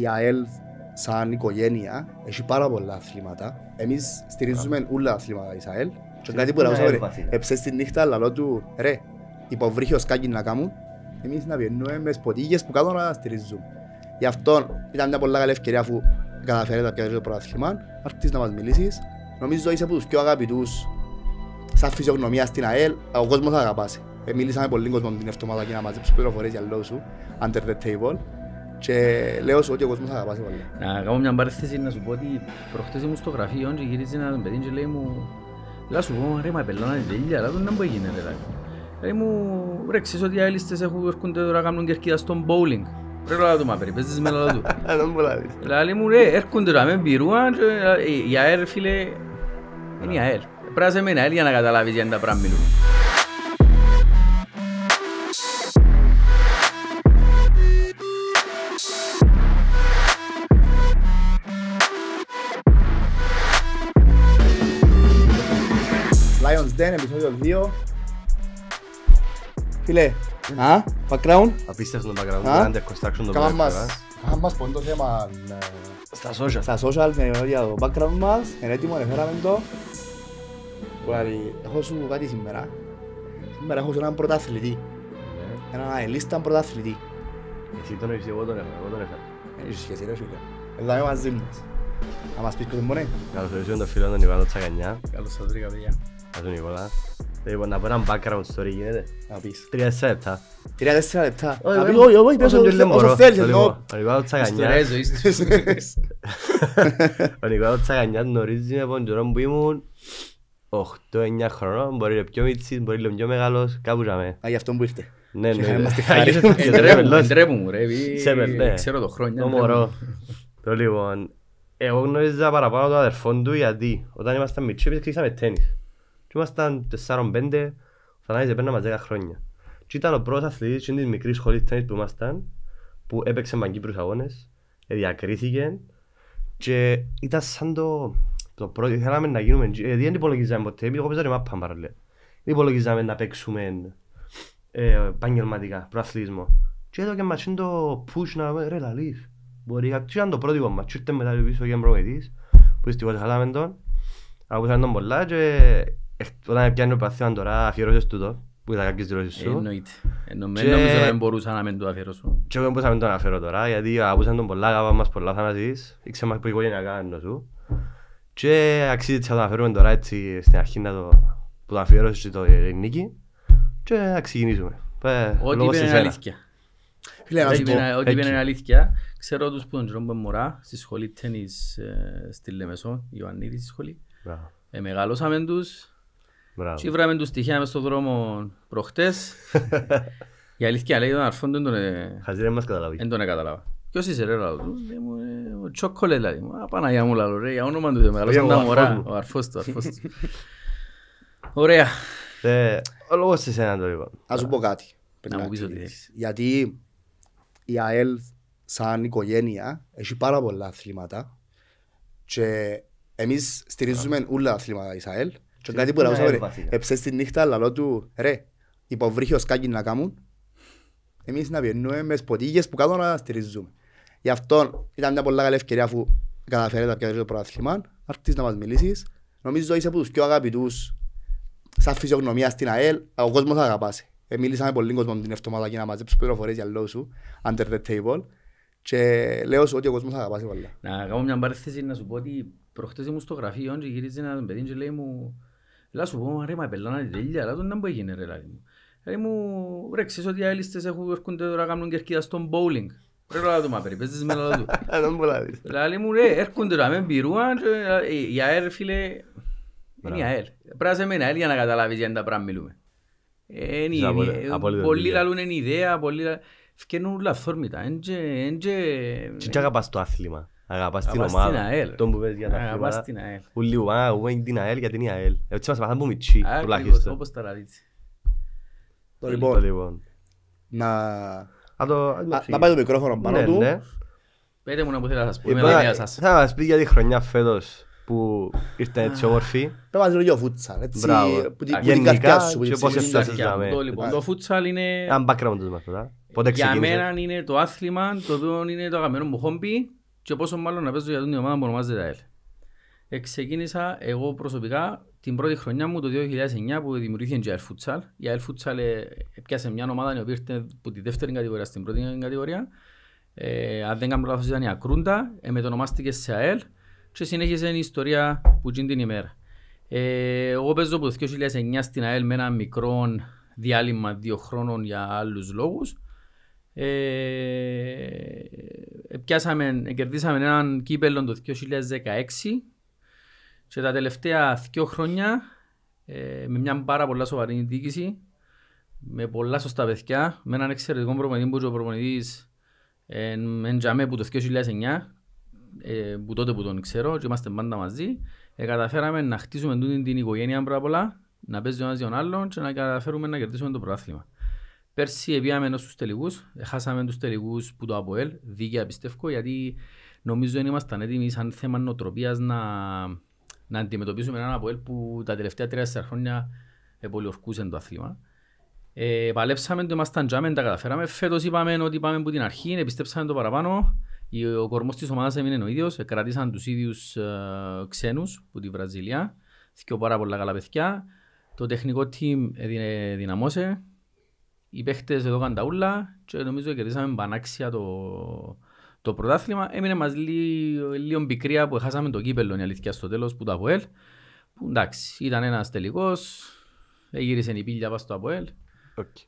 η ΑΕΛ σαν οικογένεια έχει πάρα πολλά αθλήματα. Εμείς στηρίζουμε όλα τα αθλήματα της ΑΕΛ. Και κάτι που λαούσαμε, εψες τη νύχτα, λαλό του, ρε, υποβρύχιος σκάκι να κάνουν, εμείς να βγαίνουμε με σποτίγες που κάτω να στηρίζουν. Γι' αυτό ήταν μια πολύ καλή ευκαιρία αφού καταφέρετε πιάσεις το πρωτάθλημα, αρκείς να μας μιλήσεις. Νομίζω είσαι από τους πιο αγαπητούς σαν φυσιογνωμία στην ΑΕΛ, ο κόσμος θα αγαπάσει. Ε, μιλήσαμε πολύ κόσμο την εβδομάδα για να μαζέψουμε πληροφορίες για λόγους σου, under the table και λέω ότι ο κόσμος θα αγαπάσει πολύ. Να κάνω μια παρέθεση να σου πω ότι προχτές ήμουν στο γραφείο και γυρίζει ένα παιδί και λέει μου «Λά σου πω ρε μα πελώνα την τελειά, αλλά δεν μπορεί γίνεται ρε». Λέει μου «Ρε ξέρεις ότι οι αελίστες έρχονται τώρα κάνουν κερκίδα στο bowling». Ρε λεει μου ρε ξερεις οτι οι έχουν ερχονται τωρα να κανουν κερκιδα στο bowling ρε λαλα του μα περιπέζεις με λαλά του. Δεν μπορείς. Λέει μου «Ρε έρχονται τώρα με πυρούα και ε, η ΑΕΛ φίλε είναι η ΑΕΛ». Πράσε με την για να καταλάβεις για να τα πράγματα μιλούν. Den, επεισόδιο 2. Φίλε, α, background. Απίστευτο background, grande construction το background. Καμάς μας πόντο θέμα ε, στα social. Στα social, με το background μας, είναι έτοιμο, εφέραμε το. έχω σου κάτι σήμερα. Σήμερα έχω σου έναν πρωταθλητή. Ναι. Έναν αελίστα πρωταθλητή. Εσύ τον είσαι εγώ τον έφερα, εγώ τον έφερα. Έχεις σχέση, ρε φίλε. είσαι μαζί μας. Θα μας πεις κοντιμονέ. Καλώς ορίσουμε τον φίλο τον Ιβάνο Τσακανιά. Καλώς σας βρήκα, παιδιά θα του Νικόλα. Λοιπόν, να πω ένα background story γίνεται. Να πεις. Τρία τέσσερα λεπτά. Τρία τέσσερα λεπτά. Όχι, όχι, όσο θέλεις. Ο Νικόλαος Τσαγανιάς. Ο Νικόλαος Τσαγανιάς γνωρίζει από τον καιρό που ήμουν 8-9 χρονών, μπορεί να πιο μίτσις, μπορεί να πιο μεγάλος, κάπου ζαμε. Α, γι' αυτό που ήρθε. Ναι, ναι. ναι. Εντρέπουμε, ρε, ναι. ξέρω το χρόνια. Το μωρό. Το λοιπόν, εγώ γνωρίζα παραπάνω τον αδερφόν του γιατί όταν ήμασταν μικροί ξεκινήσαμε τέννις ημασταν τεσσάρων πέντε, ο Θανάης επέρνα μας δέκα χρόνια. Και ήταν ο πρώτος αθλητής και της μικρής σχολής τέννης που ήμασταν, που έπαιξε με Κύπρους αγώνες, διακρίθηκε και ήταν σαν το, το πρώτο, θέλαμε να γίνουμε, γιατί δεν υπολογίζαμε ποτέ, εγώ παίζω μάπα παραλέ. Δεν υπολογίζαμε να παίξουμε ε, επαγγελματικά, προαθλητισμό. Και εδώ και μας είναι το push να πούμε, ρε λαλείς. Μπορεί κάποιος ήταν το πρώτο μας, και μετά πίσω και προμετής, που δυστυχώς χαλάμε τον, ακούσαμε τον πολλά και όταν πιάνει ο παθιόν τώρα αφιερώσεις τούτο που ήταν κάποιες δηλώσεις σου. Εννοείται. Νομίζω να μην μπορούσα να μην το αφιερώσω. Και να μην τον τώρα γιατί αγαπούσαν τον πολλά, αγαπά μας πολλά Και αξίζει να τον τώρα έτσι στην αρχή να το, που αφιερώσεις το ελληνική. Και να ε, είναι Ό,τι είπε είναι αλήθεια. Και βράμε τους στοιχεία μες στον δρόμο προχτές. Η αλήθεια λέει τον αρφόν δεν τον ε, καταλάβει. Δεν τον καταλάβα. Ποιος είσαι ρε λαλό του, ε, ο τσόκολε δηλαδή. Παναγιά μου λαλό ρε, για όνομα του μεγαλώσαν τα μωρά. Ο αρφός του, αρφός του. Ωραία. Ε, ο λόγος σε σένα το είπα. Ας σου πω κάτι. Να μου πεις ότι θέλεις. Γιατί η ΑΕΛ σαν οικογένεια έχει πάρα πολλά αθλήματα και εμείς στηρίζουμε όλα τα αθλήματα της ΑΕΛ και κάτι που λαούσα ρε, έψες τη νύχτα λαλό του, ρε, υποβρύχιος σκάκι να κάνουν, εμείς να πιένουμε με σποτίγες που κάτω να στηρίζουμε. Γι' αυτό ήταν μια πολλά καλή ευκαιρία αφού καταφέρετε να πιάσετε το πρωταθλήμα, Αρχίσεις να μας μιλήσεις. Νομίζω είσαι από τους πιο αγαπητούς, σαν φυσιογνωμία στην ΑΕΛ, ο κόσμος θα αγαπάσει. Ε, μίλησαμε πολύ κόσμο την εβδομάδα για να μαζέψω πληροφορίες για λόγους σου, under the table. Και λέω σου ότι ο κόσμος θα αγαπάσει πολλά. Να κάνω μια παρέθεση να σου πω ότι προχτές ήμουν στο γραφείο και γυρίζει ένα παιδί και λέει μου Λα σου πω, ρε, μα πελάνα τη τέλεια, αλλά τον να μπορεί έγινε, ρε, λάδι μου. Ρε μου, ρε, ξέρεις ότι οι αελίστες έρχονται τώρα να κάνουν κερκίδα στον bowling. Ρε, ρωτά του, μα περιπέζεις με λαλά του. Δεν μπορεί να δεις. μου, ρε, έρχονται τώρα με μπυρούα, ε, η ΑΕΡ, φίλε, είναι η ΑΕΡ. Πράσε με την ΑΕΛ για να καταλάβεις για τα πράγματα μιλούμε. Πολλοί λαλούν είναι ιδέα, πολλοί λαλούν... Φκένουν λαθόρμητα, έντζε... Τι αγαπάς το άθλημα. Αγαπάς την ομάδα, τον που παίζεις για τα χρήματα. Ούλοι ουά, εγώ είναι την ΑΕΛ γιατί είναι η ΑΕΛ. Έτσι μας μάθαμε που μητσί, τουλάχιστον. Όπως τα ραβίτσι. Το λοιπόν, λοιπόν. να... Να πάει το μικρόφωνο πάνω ναι, του. Ναι. Πέτε μου να που θέλω να σας πω, είμαι λαμία σας. Θα μας πει για τη χρονιά φέτος που ήρθε έτσι όμορφη. Πρέπει να λέει λίγο φούτσαλ, έτσι, που την καρδιά σου. Γενικά και πώς έφτασες να με. Το λοιπόν, φούτσαλ είναι... Αν background μας τώρα. Για μένα είναι το άθλημα, το οποίο είναι το αγαπημένο μου χόμπι και πόσο μάλλον να παίζω για την ομάδα που ονομάζεται ΑΕΛ. Εξεκίνησα εγώ προσωπικά την πρώτη χρονιά μου το 2009 που δημιουργήθηκε η ΑΕΛ Φούτσαλ. Η ΑΕΛ Φούτσαλ ε, έπιασε μια ομάδα που ήρθε από τη δεύτερη κατηγορία στην πρώτη κατηγορία. Ε, αν δεν κάνω λάθος ήταν η Ακρούντα, ε, μετονομάστηκε σε ΑΕΛ και συνέχισε η ιστορία που γίνει την ημέρα. Ε, εγώ παίζω από το 2009 στην ΑΕΛ με ένα μικρό διάλειμμα δύο χρόνων για άλλους λόγους ε, πιάσαμε, κερδίσαμε έναν κύπελο το 2016 και τα τελευταία δύο χρόνια ε, με μια πάρα πολλά σοβαρή διοίκηση, με πολλά σωστά παιδιά, με έναν εξαιρετικό προπονητή που ο προπονητής ε, εν τζαμέ που το 2009, ε, που τότε που τον ξέρω και είμαστε πάντα μαζί, ε, καταφέραμε να χτίσουμε την οικογένεια πρώτα απ' όλα, να παίζει ο ένας τον άλλον και να καταφέρουμε να κερδίσουμε το πρωτάθλημα. Πέρσι πήγαμε στους τελικούς, χάσαμε τους τελικούς που το ΑΠΟΕΛ, δίκαια πιστεύω, γιατί νομίζω δεν ήμασταν έτοιμοι σαν θέμα νοοτροπίας να, να αντιμετωπίσουμε έναν ΑΠΟΕΛ που τα τελευταία τρία χρόνια επολιορκούσε το αθλήμα. Ε, παλέψαμε το ήμασταν τζάμεν, τα καταφέραμε. Φέτος είπαμε ότι πάμε από την αρχή, επιστέψαμε το παραπάνω. Ο κορμός της ομάδας έμεινε ο ίδιος. Κρατήσαν τους ίδιους ε, ξένους από τη Βραζιλία. Θυκιο πάρα πολλά καλά παιδιά. Το τεχνικό team ε, δυναμώσε οι παίχτες εδώ κάνουν τα ούλα και νομίζω κερδίσαμε πανάξια το, το πρωτάθλημα. Έμεινε μας λίγο, λίγο πικρία που χάσαμε το κύπελο η αλήθεια στο τέλος που το Αποέλ. Που εντάξει, ήταν ένας τελικός, έγυρισε η πύλια πάνω στο Αποέλ. Okay.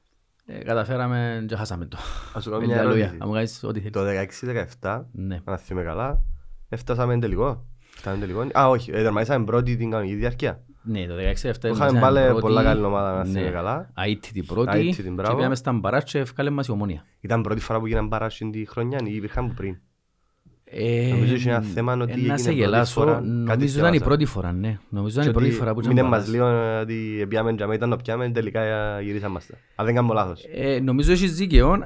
Ε, καταφέραμε και χάσαμε το. Ας σου κάνω μια ερώτηση. Το 16-17, ναι. αν θυμάμαι καλά, έφτασαμε τελικό. Φτάσαμε τελικό. Α, όχι, δερμαίσαμε πρώτη την κανονική διάρκεια. Ναι, το 2016 Είχαμε πάλι πολλά καλή ομάδα να θυμούμε ναι. καλά. ΑΙΤ την πρώτη και πήγαμε στα Μπαράτς και έφκαλε μας η ομόνια. Ήταν πρώτη φορά που γίναν Μπαράτς την χρονιά ή υπήρχαν πριν. Ε, νομίζω είχε ένα θέμα ότι ε, έγινε πρώτη φορά. Νομίζω ήταν η πρώτη φορά, ναι. Νομίζω ήταν η πρώτη φορά που ήταν μας λίγο ότι πιάμε και ήταν να πιάμε τελικά γυρίσαμε. Αν δεν κάνουμε λάθος. Ε, νομίζω έχεις δίκαιο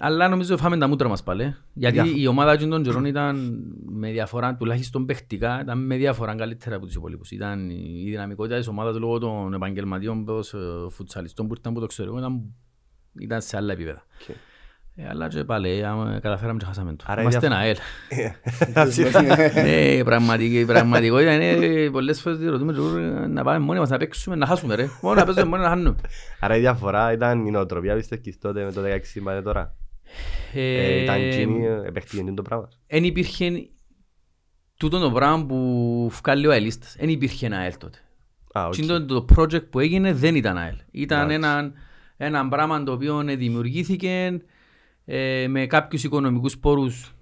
αλλά νομίζω φάμε τα μούτρα μας πάλι. Γιατί η ομάδα των Τζορόν ήταν με διαφορά, τουλάχιστον παιχτικά, ήταν με διαφορά καλύτερα από τους υπόλοιπους. Ήταν η δυναμικότητα της ομάδας λόγω των επαγγελματιών, των φουτσαλιστών που ήρθαν από το εξωτερικό, ήταν, ήταν σε άλλα επίπεδα. Okay. Ε, αλλά και πάλι, καταφέραμε και χάσαμε το. Άρα Είμαστε ένα ελ. Ναι, πραγματική, πραγματικότητα είναι πολλές φορές ρωτούμε να πάμε μόνοι μας να παίξουμε, να χάσουμε ρε. Μόνο να παίζουμε, μόνο να χάνουμε. Άρα η διαφορά ήταν η νοοτροπία, πιστεύεις τότε με το 16 είπατε τώρα. Ε, ήταν ε, εκείνη, ε, επεχτείνει το πράγμα. Εν υπήρχε τούτο το πράγμα που βγάλει ο Αελίστας. Εν υπήρχε ένα ΑΕΛ τότε. Το project που έγινε δεν ήταν ΑΕΛ. Ήταν ένα, ένα πράγμα το οποίο δημιουργήθηκε με κάποιους οικονομικούς πόρους,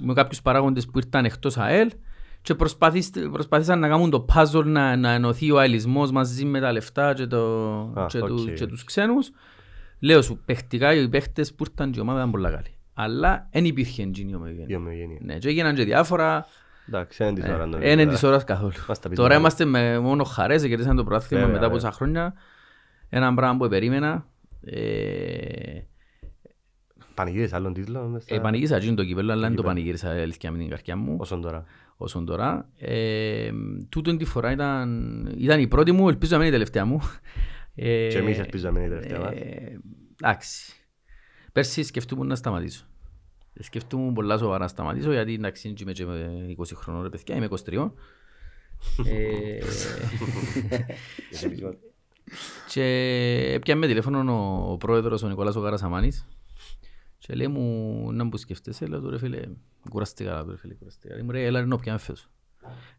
με κάποιους παράγοντες που ήρθαν εκτός ΑΕΛ και προσπαθήσαν να κάνουν το puzzle να, να ενωθεί ο αελισμός μαζί με τα λεφτά και, του, και τους ξένους. Λέω σου, παιχτικά οι παίχτες που ήρθαν και ομάδα ήταν πολλά καλή. Αλλά δεν υπήρχε εγγύνη ομογένεια. Ναι, και έγιναν και διάφορα. Εντάξει, είναι της ε, ώρας. της ώρας καθόλου. Τώρα είμαστε με μόνο χαρές, κερδίσαμε το πρωτάθλημα μετά από τόσα χρόνια. Ένα πράγμα που περίμενα. Ε, πανηγύρισα άλλον τίτλο. Ε, πανηγύρισα εκείνο το κύπελο, αλλά δεν το πανηγύρισα αλήθεια με την καρδιά μου. Όσον τώρα. Όσον τώρα. Ε, τούτον τη φορά ήταν, ήταν η πρώτη μου, ελπίζω να μην είναι η τελευταία μου. Ε, και εμείς ελπίζαμε να είναι τελευταία ε, μας. Εντάξει. Πέρσι σκεφτούμε να σταματήσω. Σκεφτούμε πολλά σοβαρά να σταματήσω γιατί εντάξει είμαι και 20 χρονών ρε παιδιά, είμαι 23. Ε, και έπιαμε με τηλέφωνο ο πρόεδρος ο Νικόλας ο Καρασαμάνης και λέει μου να μου σκεφτέσαι, λέω του ρε φίλε, κουραστικά, ρε φίλε, κουραστικά. Λέει μου ρε έλα ρε νόπιαμε φέσου.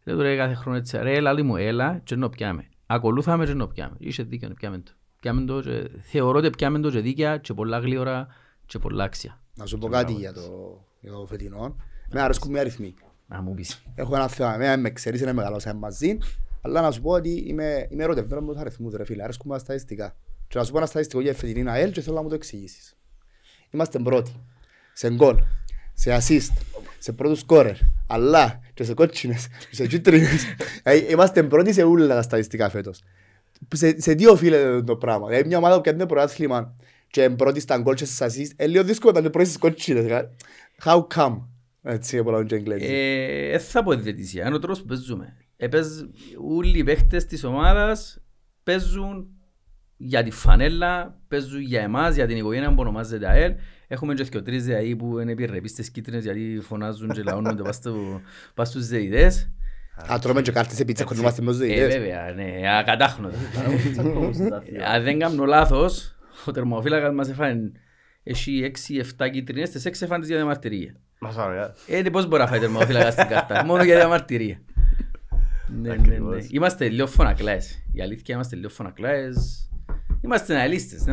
Λέω του ρε κάθε χρόνο έτσι, ρε έλα μου έλα και νόπιαμε ακολούθαμε και να πιάμε. Είσαι δίκαιο να πιάμε το. Πιάμε το και, θεωρώ ότι πιάμε το και δίκαια και πολλά γλύωρα και πολλά άξια. Να σου πω κάτι για το, για το φετινό. Με αρέσκουν μια αριθμή. Να μου πεις. Έχω ένα θέμα, με, με ξέρεις, είναι μεγάλο σαν μαζί. Αλλά να σου πω ότι είμαι, είμαι ερωτευμένος με τους αριθμούς ρε φίλε, αρέσκουν μια στατιστικά. Και να σου πω ένα στατιστικό για φετινή ΑΕΛ και θέλω να μου το εξηγήσεις. Είμαστε πρώτοι, σε γκολ, σε assist, σε πρώτο σκόρερ, αλλά και σε κότσινες και σε κίτρινες ε, Είμαστε πρώτοι σε όλα τα στατιστικά φέτος σε, σε τι οφείλεται το πράγμα Δηλαδή μια ομάδα που κάνει προάθλημα και πρώτη στα γκολ και στις ασίστ Είναι λίγο δύσκολο να είναι πρώτη στις κότσινες How come Έτσι πολλά είναι και εγγλέζι ε, ε, Θα πω διαιτησία, είναι ο τρόπος που παίζουμε ε, Όλοι οι παίχτες της ομάδας παίζουν για τη φανέλα, παίζουν για εμάς, για την οικογένεια που ονομάζεται ΑΕΛ. Έχουμε και τρει ΔΕΗ που είναι επιρρεπίστες κίτρινες γιατί φωνάζουν και το πα στου ΔΕΗΔΕ. Αν τρώμε και κάρτες σε πίτσα κοντομάστε με τους ΔΕΙΔΕ. Βέβαια, ναι, ακατάχνοτα. Αν δεν κάνω λάθος, ο τερμοφύλακα μας έφανε έχει 6-7 κίτρινε, τι 6 έφανε για διαμαρτυρία. Μα ωραία. Ε, ναι, πώς μπορεί να φάει τερμοφύλακα στην κάρτα, μόνο για διαμαρτυρία. Ναι, ναι, ναι. Είμαστε λίγο φωνακλάες. Η αλήθεια είμαστε λίγο φωνακλάες. Είμαστε αναλύστες,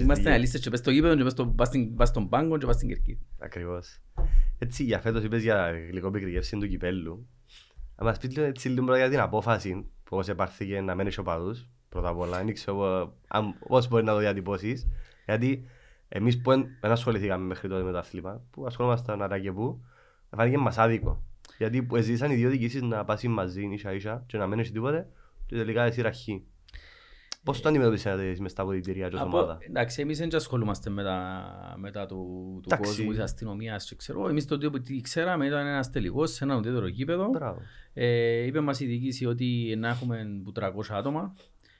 είμαστε αναλύστες και πες στο γήπεδο και πες, στο... πας στον πάγκο και πας στην κερκίδα. Ακριβώς. Έτσι για φέτος είπες για γλυκό πικριγεύση του κυπέλου. Αν μας πείτε έτσι λίγο πρώτα για την απόφαση που όπως επάρθηκε να μένεις ο παδούς, πρώτα απ' όλα, ανοίξε όπως μπορεί να το διατυπώσεις. Γιατί εμείς που δεν ασχοληθήκαμε μέχρι τότε με το αθλήμα, που ασχολούμαστε να και πού, φάνηκε μας άδικο. Γιατί ζήτησαν οι δύο διοικήσεις να πάσουν μαζί ίσα ίσα και να μένεις τίποτε και τελικά εσύ ραχή. Πώς το αντιμετωπίσατε μες τα αποδητηρία και ομάδα. Εντάξει, εμείς δεν ασχολούμαστε με τα, με τα του, του κόσμου της αστυνομίας. Και ξέρω, εμείς το τύπο που ξέραμε ήταν ένας τελικός σε ένα ουδέτερο κήπεδο. Ε, είπε μας η διοίκηση ότι να έχουμε 300 άτομα.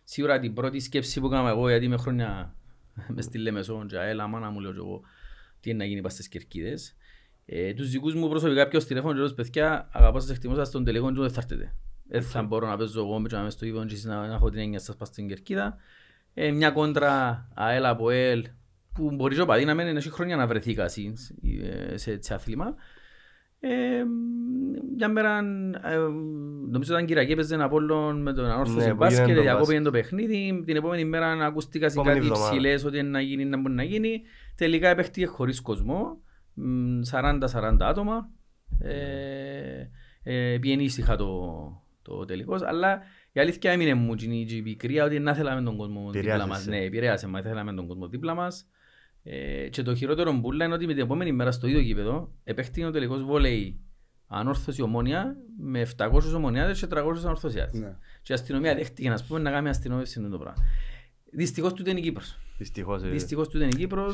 Σίγουρα την πρώτη σκέψη που έκανα εγώ, γιατί είμαι χρόνια μες στη Λεμεσόν και έλα μάνα μου λέω και εγώ τι είναι να γίνει πας στις Κερκίδες. Ε, τους δικούς μου προσωπικά πιο στηλέφωνο και λέω παιδιά αγαπάς σας εκτιμώ σας τελικό και δεν θα έρθετε. Δεν θα μπορώ να παίζω εγώ μέσα στο γήπεδο και να, να έχω την έννοια σας πας στην Κερκίδα. Ε, μια κόντρα ΑΕΛ από ΕΛ που μπορεί ο Παδί να μένει ενός χρόνια να βρεθεί κασί ε, σε, σε άθλημα. Ε, μια μέρα, ε, νομίζω ήταν Κυριακή, έπαιζε ένα Απόλλων με τον Ανόρθωση ναι, μπάσκετ, διακόπηκε το παιχνίδι. Την επόμενη μέρα ακούστηκα σε κάτι υψηλές ότι είναι να γίνει, να μπορεί να γίνει. Τελικά έπαιχτηκε χωρίς κόσμο, 40-40 άτομα. Ε, ε, Πιενήσυχα το, το τελικός. Αλλά η αλήθεια έμεινε μου η πικρία ότι να θέλαμε τον κόσμο δίπλα μας. Ναι, επηρέασε μα, θέλαμε τον κόσμο δίπλα μας. Ε, και το χειρότερο που είναι ότι με την επόμενη μέρα στο ίδιο γήπεδο επέχτηκε ο τελικός βολέι ανόρθωση ομόνια με 700 ομονιάδε και 300 ανορθωσιάδε. Ναι. Και η αστυνομία δέχτηκε να πούμε να κάνει αστυνόμευση με το πράγμα. Δυστυχώς του είναι η Κύπρος. Δυστυχώς ε, του είναι η Κύπρος.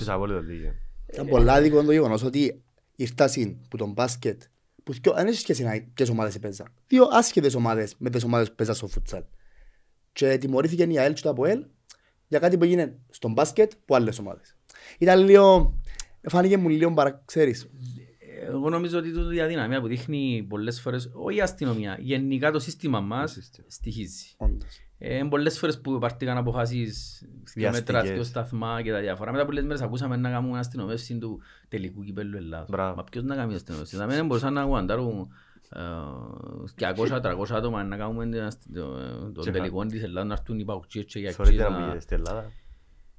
Ήταν πολλά δίκο το γεγονός ότι ήρθα συν που τον μπάσκετ που θυκιο, δεν έχει σχέση με ποιες ομάδες Δύο άσχετες ομάδες με τις ομάδες που παίζα στο φουτσάλ. Και τιμωρήθηκε η ΑΕΛ και το ΑΠΟΕΛ για κάτι που έγινε στον μπάσκετ που άλλες ομάδες. Ήταν λίγο, φάνηκε μου λίγο παρα, Εγώ νομίζω ότι το διαδυναμία που δείχνει πολλές φορές, όχι η αστυνομία, γενικά το σύστημα μας στοιχίζει. Είναι πολλές φορές που πάρτηκαν αποφάσεις δύο μέτρα, δύο σταθμά και τα διάφορα. Μετά πολλές μέρες ακούσαμε να ένα αστυνομεύση του τελικού κυπέλου Ελλάδος. Μα ποιος να κάνει αστυνομεύση. Θα μην μπορούσαν να αγκουαντάρουν 200-300 ε, άτομα να κάνουμε το τελικό της Ελλάδας να έρθουν οι παουτσίες και οι αξίες.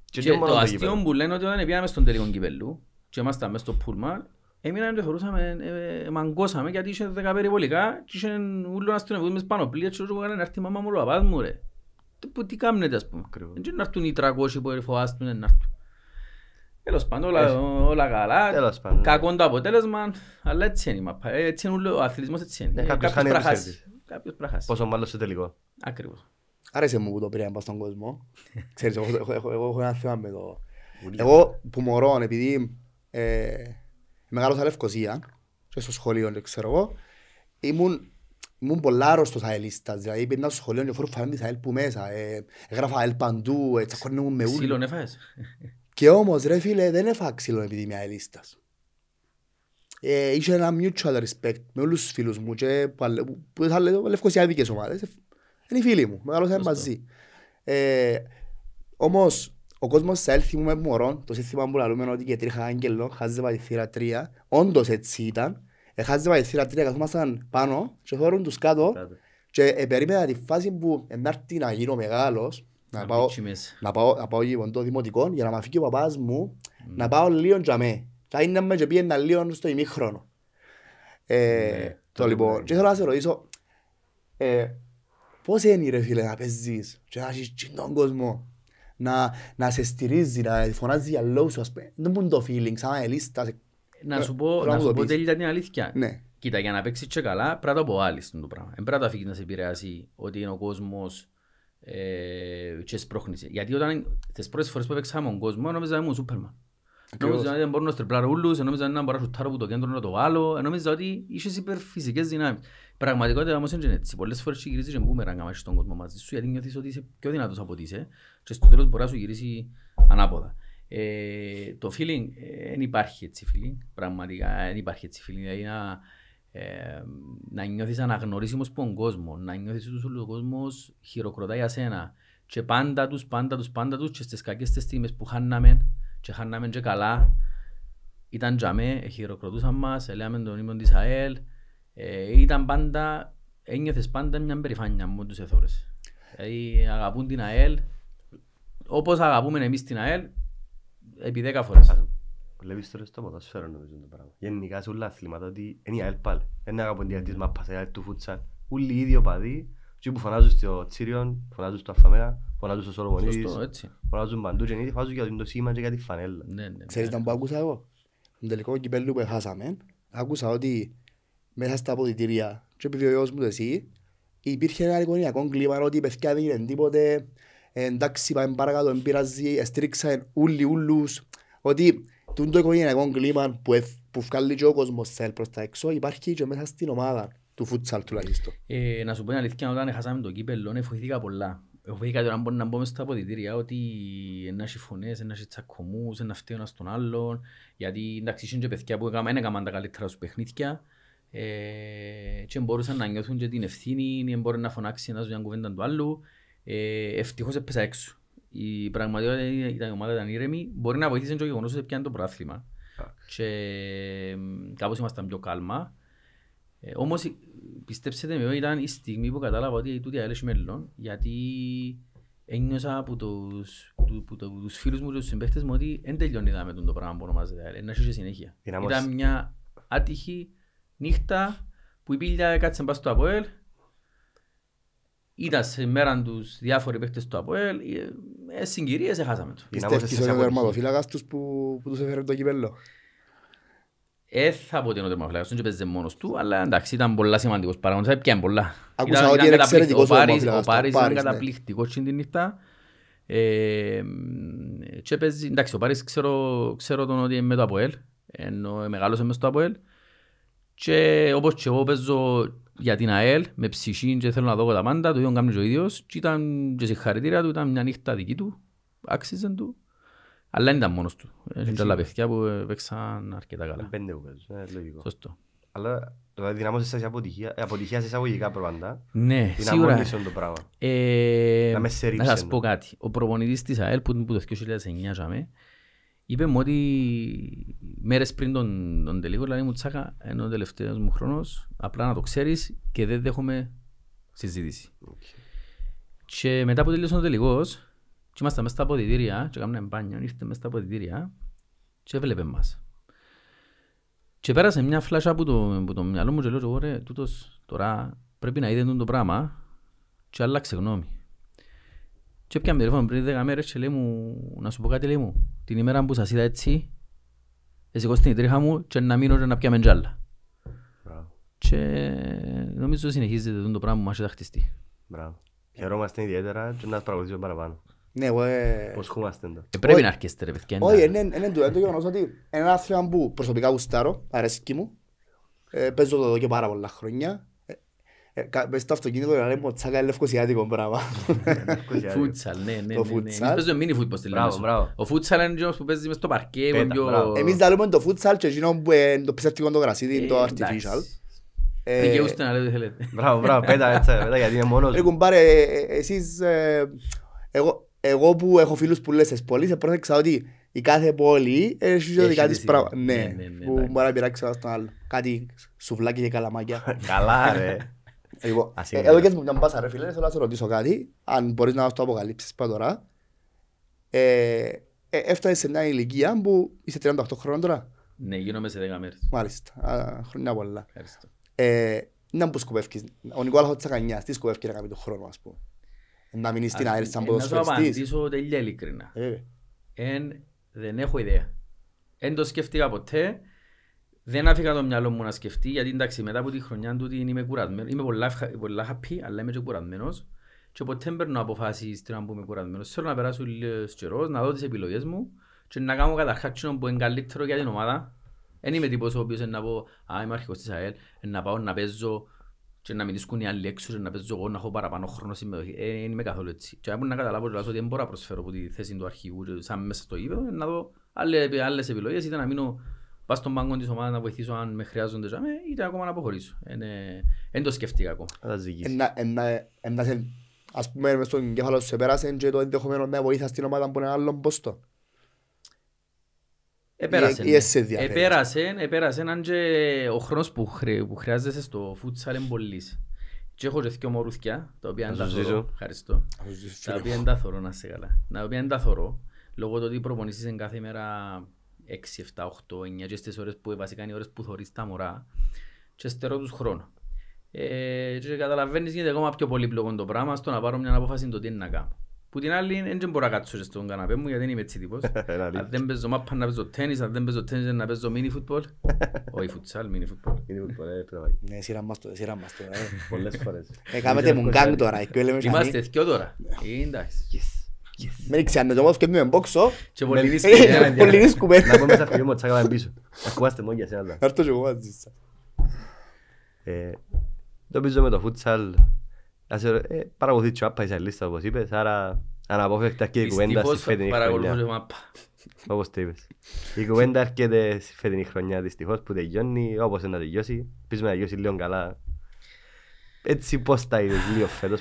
Και το αστείο που λένε ότι όταν πήγαμε στον τελικό κυπέλου και ήμασταν μέσα στο πούλμα, Έμειναν και θεωρούσαμε, ε, ε, μαγκώσαμε γιατί είχε δεκαπέριβολικά και είχε ούλων αστυνομικούς μες πάνω πλήρες και όσο να έρθει η μάμα μου μου ρε που τι κάνετε ας πούμε. Δεν να έρθουν οι τραγώσεις που φοβάστηκαν να έρθουν. Τέλος πάντων, όλα, καλά. Κακό το αποτέλεσμα, αλλά έτσι είναι. Έτσι είναι ο αθλητισμός έτσι είναι. Ναι, κάποιος χάνει πραχάσει. Κάποιος πραχάσει. Πόσο μάλλον σε τελικό. Ακριβώς. Άρεσε μου που το πήρα να στον κόσμο. Ξέρεις, εγώ, έχω ένα θέμα με το... Εγώ που μωρώ, επειδή ε, μεγάλωσα Λευκοσία και στο σχολείο, ξέρω εγώ, ήμουν ήμουν πολλά άρρωστος αελίστας, δηλαδή πήγαινα στο σχολείο και φορούσα φαίνονται της αέλ που μέσα, ε, έγραφα αέλ παντού, ε, τσακώνουν με ούλοι. Ξύλον έφαγες. Και όμως ρε φίλε δεν έφαγα ξύλον επειδή είμαι αελίστας. Ε, είχε ένα mutual respect με όλους τους φίλους μου και που θα λέω λευκοσιάδικες ομάδες. Είναι οι φίλοι μου, μεγάλωσαν μαζί. Ε, όμως ο κόσμος θα έλθει μου με μωρό, το σύστημα που λαλούμε ότι και τρίχα άγγελο, χάζευα τη θύρα τρία, όντως έτσι ήταν. Έχαζε η θύρα τρία, καθόμασταν πάνω και θέλουν τους κάτω και ε, περίμενα τη φάση που ενάρτη να γίνω μεγάλος να πάω, να πάω, να πάω λοιπόν δημοτικό για να μ' φύγει ο παπάς μου mm. να πάω λίγο για με. Θα είναι με και πήγαινα λίγο στο ημίχρονο. Ε, ναι, το λοιπόν, και θέλω να σε ρωτήσω, ε, πώς είναι ρε φίλε να παίζεις και να έχεις τον κόσμο να, να σε στηρίζει, να φωνάζει για λόγους σου, ας πούμε. Δεν πούν το feeling, σαν ελίστα, να ε, σου πω, να σου πω τελικά την αλήθεια. Ναι. Κοίτα, για να παίξει και καλά, πρέπει να το πω αποάλει το πράγμα. Δεν πρέπει να φύγει να σε επηρεάσει ότι είναι ο κόσμος ε, και σπρώχνησε. Γιατί όταν τις πρώτες φορές που παίξαμε τον κόσμο, νόμιζα ότι ήμουν Σούπερμαν. Νόμιζα ότι μπορούσα να στριπλάρω ούλου, νόμιζα ότι μπορούσα να σουτάρω από το κέντρο να το βάλω, ε, νόμιζα ότι είσαι υπερφυσικές δυνάμεις. Πραγματικότητα όμως είναι έτσι. Πολλές φορές φορές γυρίζεις και μπούμερα να τον κόσμο μαζί σου, γιατί νιώθεις ότι είσαι πιο δυνατός από ότι είσαι και στο τέλος μπορεί να σου γυρίσει ανάποδα. Ε, το feeling δεν ε, υπάρχει έτσι feeling. Πραγματικά δεν υπάρχει έτσι feeling. Δηλαδή να, ε, να νιώθεις αναγνωρίσιμος από τον κόσμο, να νιώθεις ότι ο κόσμος χειροκροτάει για σένα. Και πάντα τους, πάντα τους, πάντα τους, και στις κακές τις στιγμές που χάναμε, και χάναμε και καλά, ήταν τζαμέ, ε, χειροκροτούσαν μας, ελέγαμε τον ύμνο της ΑΕΛ. Ε, ήταν πάντα, ένιωθες πάντα μια περηφάνεια μου του εθόρε. Δηλαδή αγαπούν την ΑΕΛ, όπως αγαπούμε εμείς την ΑΕΛ, επί δέκα φορές. Βλέπεις τώρα στο ποδόσφαιρο νομίζω το πράγμα. Γενικά σε όλα αθλήματα ότι είναι η ΑΕΛ πάλι. Ένα αγαπητή διατής μας πασέα του φούτσα. Όλοι οι ίδιοι οπαδοί. Και που φωνάζουν στο Τσίριον, φωνάζουν στο Αφαμέα, φωνάζουν στο Σολομονίδης, φωνάζουν παντού και ήδη φωνάζουν για το σήμα και για τη φανέλα. Ναι, ναι, ναι. Ξέρεις τον που άκουσα εγώ. Τον τελικό κυπέλλου που έχασαμε, άκουσα ότι μέσα στα αποδητήρια και επειδή ο γιος μου το εσύ, υπήρχε ένα εικονιακό κλίμα ότι η παιδιά δεν είναι τίποτε, ε, εντάξει πάμε παρακάτω, δεν πειράζει, εστήριξαν ούλοι ούλους, ότι το οικογενειακό κλίμα που, που βγάλει και ο κόσμος θέλ προς τα έξω υπάρχει και μέσα στην ομάδα του φουτσάλ τουλάχιστον. Ε, να σου πω την αλήθεια, όταν χάσαμε το κύπελλο, εφοηθήκα ναι, πολλά. Εφοηθήκα τώρα να μπούμε στα ποδητήρια, ότι να έχει φωνές, να έχει τσακωμούς, να φταίει ένας τον άλλον, γιατί εντάξει είναι και παιδιά που έκαναν, έκαναν τα καλύτερα σου παιχνίδια, ε, και μπορούσαν να νιώθουν και την ευθύνη, ή μπορούν να φωνάξει ένας μια κουβέντα του άλλου. Ε, ευτυχώς έπεσα έξω. Η πραγματικότητα ήταν η ομάδα ήταν ήρεμη. Μπορεί να βοήθησε και ο γεγονός ότι πιάνε το πράθλημα. Yeah. Και κάπως ήμασταν πιο κάλμα. Ε, όμως πιστέψτε με, ήταν η στιγμή που κατάλαβα ότι τούτη αέλεση μέλλον. Γιατί ένιωσα από τους, του, το, τους φίλους μου και τους συμπαίχτες μου ότι δεν τελειώνει με το πράγμα που ονομάζεται αέλεση. Να είχε συνέχεια. Ήταν μια άτυχη νύχτα που η πίλια κάτσε μπας στο Αποέλ ήταν σε μέρα τους διάφοροι παίχτε του Αποέλ. Ε, ε συγκυρίες έχασαμε ε, τους. Πιστεύεις ότι ο τερματοφύλακας τους που, που τους έφερε το κυπέλλο. Ε, θα πω ότι είναι ο τερματοφύλακας τους, δεν παίζει μόνος του, αλλά εντάξει, ήταν πολλά σημαντικός παράγοντας. Έπιαν ε, πολλά. Ακούσα ότι είναι εξαιρετικός. Ο Πάρης ήταν ναι. καταπληκτικός την νύχτα. Ε, εντάξει, ο Πάρης ξέρω, ξέρω τον ότι είναι με το Αποέλ, ενώ μεγάλωσε μες στο Αποέλ. Και όπως και εγώ παίζω για την ΑΕΛ με ψυχή και θέλω να δω τα πάντα, το ίδιο κάνει ο ίδιος και ήταν και συγχαρητήρια του, ήταν μια νύχτα δική του, άξιζε του. Αλλά δεν ήταν μόνος του. Έχει και άλλα παιδιά που παίξαν αρκετά καλά. Πέντε που παίζω, ε, λογικό. Σωστό. Αλλά δηλαδή δυνάμωσες σε αποτυχία, ε, αποτυχία σε εισαγωγικά προβάντα. Ναι, σίγουρα. το πράγμα. Ε, να μες σε ρίψε. Να σας πω κάτι. Ο προπονητής της ΑΕΛ που, που το 2009 είχαμε, Είπε μου ότι μέρες πριν τον, τον τελικό, δηλαδή μου τσάκα, ενώ ο τελευταίος μου χρόνος, απλά να το ξέρεις και δεν δέχομαι συζήτηση. Okay. Και μετά που τελείωσε ο τελικός, και ήμασταν μέσα στα αποδητήρια, και κάμουν μπάνιο, ήρθε μέσα στα αποδητήρια, και έβλεπε μας. Και πέρασε μια φλάσσα από το, το μυαλό μου, και λέω: Ωραία, τούτος τώρα πρέπει να είδε το πράγμα, και άλλαξε γνώμη. Και έπιαν τηλέφωνο πριν 10 μέρες και λέει μου, να σου πω κάτι λέει μου, την ημέρα που σας είδα έτσι, εσηκώ στην τρίχα μου και να μείνω και να πιάμε τζάλα. Και νομίζω συνεχίζεται το πράγμα που μας έχει χτιστεί. Μπράβο. Χαιρόμαστε ιδιαίτερα και να τραγουδήσω παραπάνω. Ναι, εγώ... Ε, Προσχούμαστε το. Ε, πρέπει να αρχίσετε ρε παιδιά. Όχι, είναι το γεγονός ότι ένα άθλημα που προσωπικά γουστάρω, αρέσκει μου, ε, παίζω το εδώ και πάρα πολλά χρόνια Μες ε, το αυτοκίνητο να λέει μοτσάκα είναι λευκοσιάτικο πράγμα. Φούτσαλ, ναι, ναι. Το ναι, ναι. φούτσαλ. Εμείς παίζουμε μίνι φούτπο στη Ο φούτσαλ είναι εκείνος που παίζει μες στο παρκέ. Εμείς λέμε το φούτσαλ και εκείνο που είναι το το γρασίδι, ε, το artificial. Δικαιούστε να λέτε τι θέλετε. Μπράβο, μπράβο, πέτα έτσι, πέτα γιατί είναι μόνος. Ρε κουμπάρε, ε, εσείς, εγώ που έχω φίλους που η κάθε πόλη εγώ, ε, εδώ και μου μια μπάσα ρε φίλε, θέλω να σε ρωτήσω κάτι, αν μπορείς να το αποκαλύψεις πάνω τώρα. Ε, ε, έφτασες σε μια ηλικία που είσαι 38 χρόνια τώρα. Ναι, γίνομαι σε 10 μέρες. Μάλιστα, χρόνια πολλά. Ευχαριστώ. Ε, να που σκουπεύκεις, ο Νικόλαχος της Ακανιάς, τι σκοπεύει να κάνει τον χρόνο ας πούμε. Ε, να μην είσαι στην ΑΕΡ σαν ποδοσφαιριστής. Να σου απαντήσω τελειά ειλικρινά. Δεν έχω ιδέα. Δεν το σκεφτείγα ποτέ. Δεν άφηγα το μυαλό μου να σκεφτεί, γιατί εντάξει, μετά από τη χρονιά του είμαι κουρασμένος, Είμαι πολλά, πολλά happy, αλλά είμαι και κουρασμένος Και ποτέ παίρνω τι να είμαι κουρασμένος, Θέλω να περάσω λίγο καιρός, να δω τις επιλογές μου και να κάνω καταρχάς που είναι καλύτερο για την ομάδα. Δεν είμαι τύπος ο οποίος να πω «Α, είμαι αρχικός της ΑΕΛ, να πάω να παίζω και να μην δίσκουν οι άλλοι έξω και να παίζω εγώ να έχω παραπάνω χρόνο συμμετοχή». Δεν ε, είμαι καθόλου έτσι. Και να καταλάβω δηλαδή, ότι δεν μπορώ να προσφέρω από τη θέση του αρχηγού σαν μέσα στο ύπεδο, να δω άλλες επιλογές, είτε να μείνω πάω στον πάγκο της ομάδας να βοηθήσω αν με χρειάζονται και ε, είτε ακόμα να αποχωρήσω. Δεν το σκέφτηκα ακόμα. Θα τα Ας πούμε μες στον κεφάλαιο σου σε πέρασε και το ενδεχομένο να βοήθας την ομάδα από έναν άλλον πόστο. Επέρασε. Επέρασε, επέρασε, αν και ο χρόνος που, χρει, που χρειάζεσαι στο φούτσαλ εμπολής. Και έχω και δύο μωρούθκια, τα οποία ενταθωρώ, ευχαριστώ, τα οποία ενταθωρώ να είσαι καλά. Τα οποία θωρώ, λόγω του ότι προπονήσεις κάθε μέρα 6, 7, 8, 9 και στις ώρες που βασικά είναι οι ώρες που θωρείς τα μωρά και στερώ τους χρόνο. Ε, και καταλαβαίνεις γίνεται ακόμα πιο πολύπλοκο το πράγμα στο να πάρω μια απόφαση το τι είναι να κάνω. Που την άλλη δεν μπορώ να κάτσω στον καναπέ μου γιατί δεν είμαι έτσι τύπος. αν δεν παίζω μάπα να παίζω τέννις, αν δεν παίζω τέννις να παίζω μίνι φουτπολ. Όχι φουτσάλ, μίνι φουτπολ. Ναι, σειρά μας το, σειρά μας το. Ε. Πολλές φορές. Ε, κάμετε μου τώρα. Είμαστε δυο τώρα. Ε, εντάξει. Με ρίξε αν το και με μπόξο. Και πολύ ε, ε, ρίσκουμε. Ε, να πούμε στα φιλίου μου τσάκαμε πίσω. Ακουάστε μόνο για σένα Έρθω και εγώ μαζί Το πίσω με το φούτσαλ. Παρακολουθεί τσάπα άπα είσαι λίστα όπως είπες. Άρα αναπόφευκτα και η κουβέντα στη φετινή χρονιά. Όπως το είπες. Η κουβέντα έρχεται στη φετινή χρονιά δυστυχώς που τελειώνει όπως είναι να τελειώσει. Πεις με να τελειώσει λίγο καλά έτσι πώς τα είδες λίγο φέτος,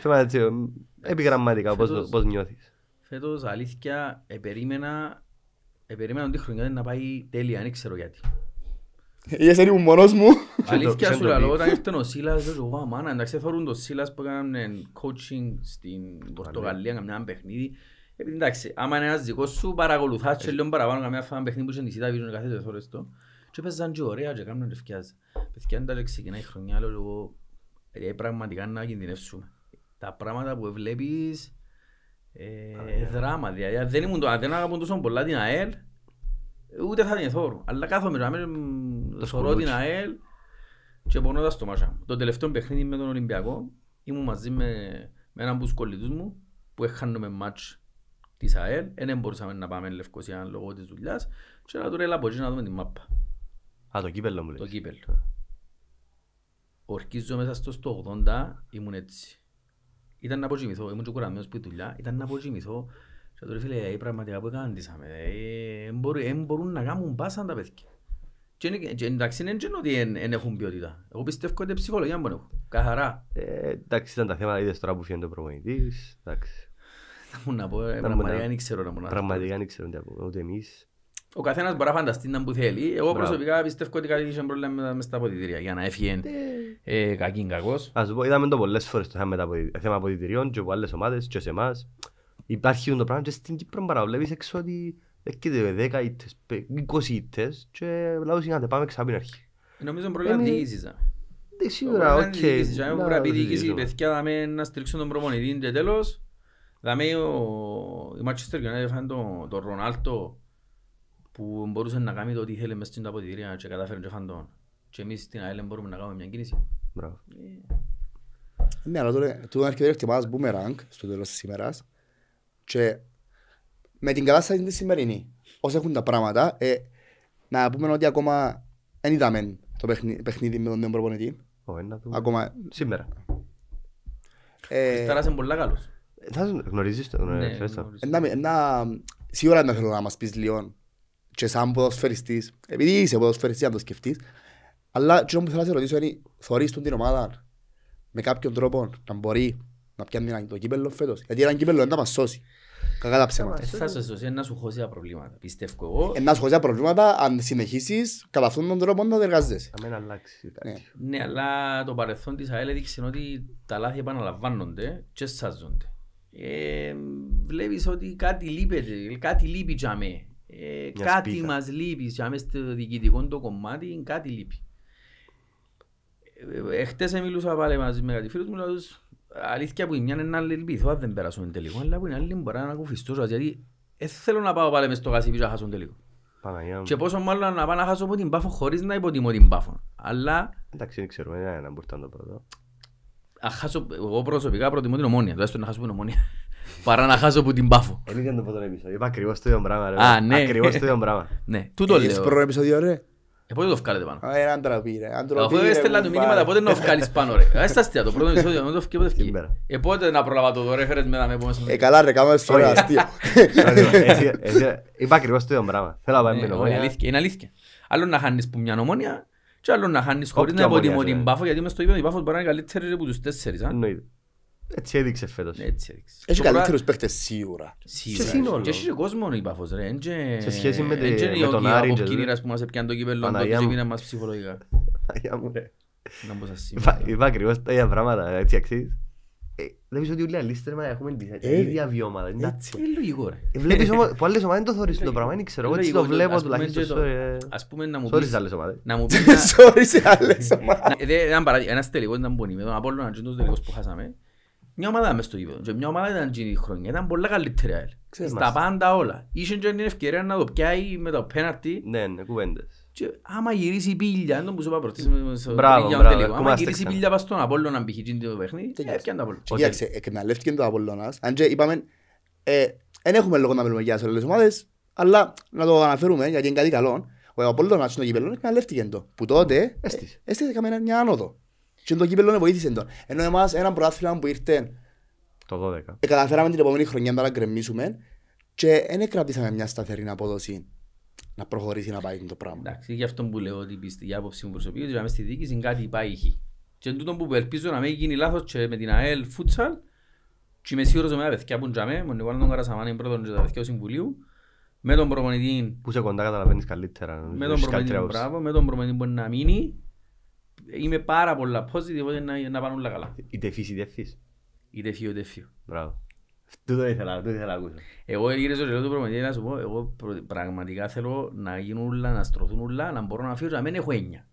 Φέτος αλήθεια επερίμενα, επερίμενα ότι η χρονιά δεν να πάει τέλεια, δεν ξέρω γιατί. Είσαι ήμουν μόνος μου. Αλήθεια σου λέω, όταν ήρθε ο Σίλας, δεν εγώ, μάνα. Εντάξει, θέλουν τον Σίλας που έκαναν ε, coaching στην Πορτογαλία, καμιά παιχνίδι. Ε, εντάξει, άμα είναι ένας δικός σου, παρακολουθάς και ε. λίγο παραπάνω καμιά φάμε παιχνίδι που είσαι νησίτα, βίζουν κάθε τεθόρες το. Και παίζαν και ωραία και κάνουν ρευκιάζ. Παιδιά, εντάξει, ξεκινάει η χρονιά, λέω εγώ, πραγματικά να κινδυνεύσουμε. Τα πράγματα που βλέπεις, ε, ε, δράμα, δηλαδή δεν ήμουν το δεν αγαπούν τόσο πολλά την ΑΕΛ, ούτε θα την εθώρω. Αλλά κάθομαι να μην θωρώ την ΑΕΛ και πονώντας το μάσα μου. Το τελευταίο παιχνίδι με τον Ολυμπιακό ήμουν μαζί με, με έναν από τους κολλητούς μου που έχανε με μάτς της ΑΕΛ, δεν μπορούσαμε να πάμε Λευκοσία λόγω της δουλειάς και να του λέει από εκεί να δούμε την μάπα. Α, το κύπελο μου λες. Το κύπελο. Ορκίζω μέσα στο 80 ήμουν έτσι ήταν να αποζημηθώ, ήμουν και κουραμένος που η δουλειά, ήταν να αποζημηθώ. και τώρα φίλε, πραγματικά που εκάντησαμε, δεν ε, μπορούν να κάνουν πάσα τα παιδιά. Και εντάξει, δεν ξερω ότι δεν έχουν ποιότητα. Εγώ πιστεύω ότι ψυχολογία μου έχουν. Καθαρά. Ε, εντάξει, ήταν τα θέματα, είδες τώρα που φύγει το προπονητής. Εντάξει. Να μου να πω, ε, πραγματικά δεν ξέρω να μου να πω. Πραγματικά δεν ξέρω να πω, ούτε εμείς. Ο καθένας μπορεί να φανταστεί να που θέλει. Εγώ προσωπικά πιστεύω ότι κάτι είχε πρόβλημα με για να έφυγε ε, κακήν κακός. Ας πω, είδαμε το πολλές φορές το θέμα αποδητηριών και από άλλες ομάδες και σε εμάς. Υπάρχει το πράγμα και στην Κύπρο παραβλέπεις έξω ότι έρχεται 10 ήττες, 20 ήττες και λάβω συνάντε πάμε αρχή. Νομίζω πρόβλημα ε, ναι, Σίγουρα, οκ. η παιδιά να τον προπονητή και που μπορούσε να κάνει το στην και και και εμείς στην ΑΕΛ μπορούμε να κάνουμε μια κίνηση. Μπράβο. Ε, ναι, αλλά τώρα του έρχεται έρχεται μας boomerang στο τέλος της ημέρας και με την κατάσταση της σημερινή, όσοι έχουν τα πράγματα, ε, να πούμε ότι ακόμα δεν είδαμε το παιχνίδι, παιχνίδι με τον νέο προπονητή. Ακόμα... Σήμερα. Ε... Τώρα είσαι πολύ καλός. Θα γνωρίζεις το. Ε, ναι, Σίγουρα να θέλω να μας πεις λίγο και σαν ποδοσφαιριστής, επειδή είσαι ποδοσφαιριστής αν το σκεφτείς, αλλά τι όμως θέλω να σε ρωτήσω είναι, θωρείς την ομάδα με κάποιον τρόπο να μπορεί να πιάνει το κύπελλο φέτος. Γιατί ένα κύπελλο δεν θα μας σώσει. Κακά τα ψέματα. Ε, θα σε σώσει να σου χώσει τα προβλήματα, πιστεύω εγώ. Ε, να σου χώσει τα προβλήματα, αν συνεχίσεις, κατά αυτόν τον τρόπο να εργάζεσαι. Αμένα αλλάξει ναι. κάτι. Ναι. αλλά το παρελθόν της ΑΕΛ έδειξε ότι τα λάθη επαναλαμβάνονται και σάζονται. Ε, βλέπεις ότι κάτι λείπεται, κάτι λείπει για μένα. Ε, κάτι μας λείπει για μέ στο διοικητικό το κομμάτι, κάτι λείπει. Εχθές μιλούσα πάλι μαζί με κάτι φίλους μου, λέω αλήθεια που η μια είναι να αν δεν περάσουν τελικό, αλλά που είναι άλλη μπορεί να ακουφιστώ, γιατί δεν θέλω να πάω πάλι μες στο κασίπι και να χάσω τελικό. Και πόσο μάλλον να πάω να χάσω από την πάφο χωρίς να υποτιμώ την πάφο. Αλλά... Εντάξει, δεν ξέρω, είναι ένα μπορτάν το πρώτο. Αχάσω, εγώ προσωπικά προτιμώ την ομόνια, τουλάχιστον να χάσω την ομόνια. Παρά να χάσω από την πάφο. Ελίγαν το πρώτο επεισόδιο, είπα ακριβώς το ίδιο πράγμα. Α, ναι. Ακριβώς το ίδιο πράγμα. Ναι, τούτο λέω. Έχεις πρώτο επεισόδιο, ρε. Ε, πότε το βγάλετε πάνω. Ε, αν ντραπή ρε. Αφού έστελα του μήνυματα, πότε να βγάλεις πάνω ρε. Ας τα αστεία, το πρώτο επεισόδιο, δεν το βγει, πότε βγει. Ε, πότε να προλάβα το δωρέ, φέρετε μετά με επόμενο. Ε, καλά ρε, κάμε στο ωραίο αστείο. Είπα ακριβώς το ίδιο μπράβο. Θέλω να πάμε με νομόνια. Είναι αλήθεια. Άλλο να χάνεις που μια νομόνια και άλλο να χάνεις χωρίς να υποτιμώ την πάφο, γιατί μες η μπορεί να είναι καλύτερη από τους τέσσερις. Εννοείται. Έτσι έδειξε φέτος. Ναι, έτσι έδειξε. Έχει καλύτερους παίχτες σίγουρα. Σίγουρα. Και έχει κόσμο ο παφός ρε. Σε σχέση με τον Άρη. Είναι που μας έπιαν το κύπελο. είναι μας ψυχολογικά. μου Να Είναι δεν το ξέρω, Ας να μου πεις... άλλες ομάδες. Ένας τελικός ήταν τους που χάσαμε μια ομάδα μες στο γήπεδο. Και μια ομάδα ήταν εκείνη τη χρονιά, ήταν πολλά καλύτερη ΑΕΛ. Στα πάντα όλα. Ήσαν και την ευκαιρία να το πιάει με το πέναρτι. Ναι, ναι, κουβέντες. Και άμα γυρίσει η πύλια, δεν τον πούσε πάνω είπα πρωτής. Μπράβο, μπράβο. Άμα γυρίσει η πύλια πας στον Απόλλωνα, πήγε εκείνη το παιχνί, έπιαν ε, το Απόλλον. Κοίταξε, εκμεταλλεύτηκε το Απόλλωνας. Αν και είπαμε, δεν ε, έχουμε λόγο να μιλούμε για όλες τις ομάδες, αλλά να το αναφέρουμε γιατί είναι κάτι καλό. Ο Απόλλωνας στο γήπεδο εκμεταλλεύτηκε το. Που τότε έστησε καμία άνοδο. Και το κύπελλο είναι βοήθησε τον. Ενώ εμάς ένα προάθλημα που ήρθε το 12. Εκαταφέραμε καταφέραμε την επόμενη χρονιά να τα γκρεμίσουμε και δεν κρατήσαμε μια σταθερή απόδοση να προχωρήσει να πάει το πράγμα. Εντάξει, γι' αυτό που λέω ότι πιστε, η άποψη μου προσωπική ότι είμαστε στη διοίκηση κάτι υπάρχει. Και τούτο που ελπίζω να μην γίνει λάθος και με την ΑΕΛ Φούτσαλ και είμαι σίγουρος με τα παιδιά που ντζαμε, με τον Νικόλα Καρασαμάνη πρώτον και τα παιδιά του Συμβουλίου, με τον προπονητή... Που σε κοντά καταλαβαίνεις καλύτερα. Με τον προπονητή, μπράβο, με τον μπορεί να μείνει είμαι πάρα πολλά positive ότι να, να πάνε όλα καλά. Είτε φύση είτε φύση. Είτε φύο είτε φύο. Μπράβο. Του το ήθελα, το ήθελα να ακούσω. Εγώ γύρω στο λέω του προμηθευτή να σου πω, εγώ πραγματικά θέλω να γίνουν όλα, να στρωθούν όλα, να μπορώ να φύγω, να μην έχω έννοια.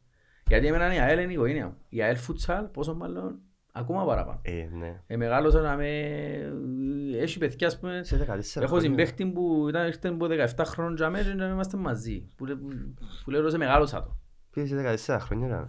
Γιατί εμένα είναι η ΑΕΛ είναι η οικογένεια μου. Η ΑΕΛ φουτσάλ, πόσο μάλλον, ακόμα παραπάνω. Ε, ναι. Ε, μεγάλωσα να με... Έχει παιδιά, ας πούμε, Σε 14 χρόνια. έχω συμπαίχτη που ήταν έρχεται από 17 χρόνια και να είμαστε μαζί. Που, που, λέω, σε μεγάλωσα το. Πήγες σε 14 χρόνια, ναι.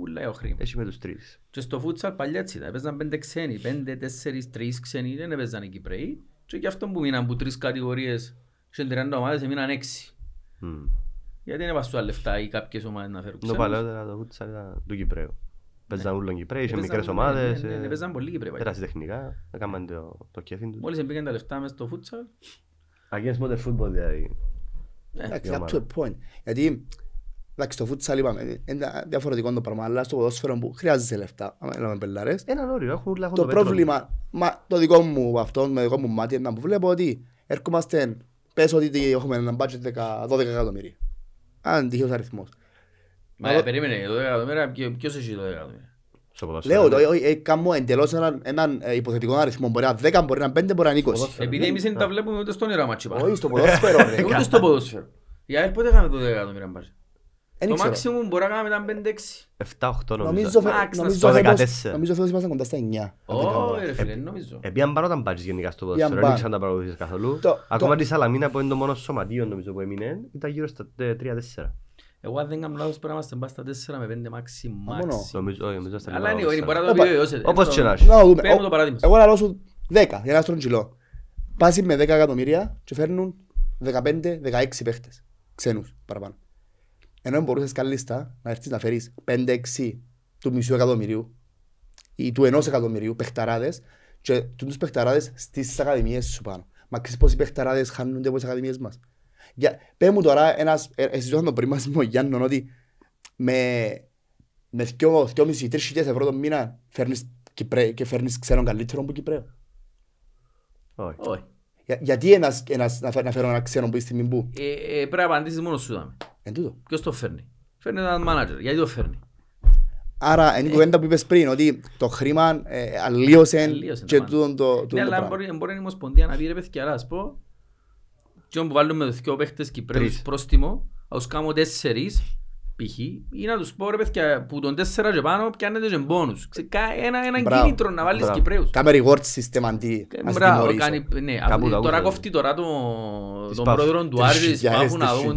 ούλα ο χρήμα. Έχει με τους τρεις. Και στο φούτσαλ παλιά έτσι ήταν. Έπαιζαν πέντε ξένοι, πέντε, τέσσερις, τρεις ξένοι. Δεν έπαιζαν οι Κυπρέοι. Και γι' αυτό που μείναν που τρεις κατηγορίες και τριάντα ομάδες έμειναν έξι. Mm. Γιατί είναι βαστούα λεφτά ή κάποιες ομάδες να φέρουν ξένους. Το παλαιότερα το φούτσαλ ήταν του Κυπρέου. Ναι. Παίζαν ούλον Κυπρέοι, είχε μικρές ναι, ομάδες. Ναι, ε, Παίζαν πολύ Κυπρέοι. Πέρασε τεχνικά, έκαναν το κέφι τους. Μόλις εμπήκαν τα λεφτά μέσα στο φούτσαλ. Against modern φούτμπολ δηλαδή. Εντάξει, up to a point. Γιατί Εντάξει, το φούτσα είπαμε, είναι διαφορετικό το πράγμα, αλλά στο ποδόσφαιρο που χρειάζεσαι λεφτά, λέμε πελάρες. Έναν όριο, έχουν λάθος το πέτρο. Το πρόβλημα, μα, το δικό μου αυτό, με δικό μου μάτι, είναι να βλέπω ότι έρχομαστε, πες ότι έχουμε ένα budget 12 εκατομμύρια. Αν τυχαίος αριθμός. Μα περίμενε, 12 εκατομμύρια, ποιος έχει 12 εκατομμύρια. Λέω, ναι. ε, ε, κάνω εντελώς έναν ε, υποθετικό αριθμό. Μπορεί να 10, μπορεί να 5, μπορεί να 20. Επειδή εμείς δεν τα ναι. βλέπουμε ούτε στον Ιραματσίπα. Όχι, στο ποδόσφαιρο. Ούτε στο ποδόσφαιρο. Για ΑΕΛ πότε έκανε το 10 εκατομμύρια μπάτζετ. Το μάξιμουμ μπορεί να κανουμε ηταν ήταν 5-6. 7-8 νομίζω. Νομίζω φέτος ήμασταν κοντά στα 9. Όχι ρε φίλε, ε, νομίζω. Ε, γενικά στο ποδοσφαιρό, δεν να καθόλου. Ακόμα τη Σαλαμίνα που είναι το μόνο σωματείο νομίζω που έμεινε, ήταν γύρω στα 3-4. Ε, εγώ δεν κάνω λάθος πρέπει να είμαστε 4 με 5 μάξι μάξι. Αλλά είναι μπορεί να το πει να Εγώ 10 για να με 10 εκατομμύρια και φέρνουν 15-16 παίχτες ξένους παραπάνω ενώ μπορούσες καλύτερα να έρθεις να φέρεις 5-6 του μισού εκατομμυρίου ή του ενός εκατομμυρίου παιχταράδες και τους παιχταράδες στις ακαδημίες σου πάνω. Μα ξέρεις πόσοι παιχταράδες χάνονται από τις ακαδημίες μας. Για, πέ μου τώρα ένας, ε, εσύ το πριν μας μου ο Γιάννον ότι με, με 2,5-3 ευρώ το μήνα φέρνεις Κυπρέ, και φέρνεις ξένον καλύτερο από Κυπρέο. Όχι γιατί ένας, ένας, να, φέρω, να φέρω ένα ξένο που είσαι Μιμπού. Ε, ε, πρέπει να απαντήσεις μόνος σου δάμε. Εν τούτο. Ποιος το φέρνει. Φέρνει έναν μάνατζερ. Γιατί το φέρνει. Άρα, είναι η ε, κουβέντα που είπες πριν, ότι το χρήμα ε, αλλίωσε και τούτο το, το, ναι, αλλά μπορεί, μπορεί η μοσπονδία να πει ρε παιδιά, ας πω, και που βάλουμε δύο παίχτες Κυπρέους πρόστιμο, ας κάνω τέσσερις, π.χ. ή να τους πω ρε παιδιά που τον 4 και πάνω πιάνεται και μπόνους. Ένα, ένα Μπράβο. κίνητρο να βάλεις Μπράβο. Κυπρέους. Κάμε reward system αντί να ε, Μπράβο, κάνει, ναι, Κάπου τώρα κόφτει κοφτεί τώρα το, τον πρόεδρο του Άρη της Πάφου να δουν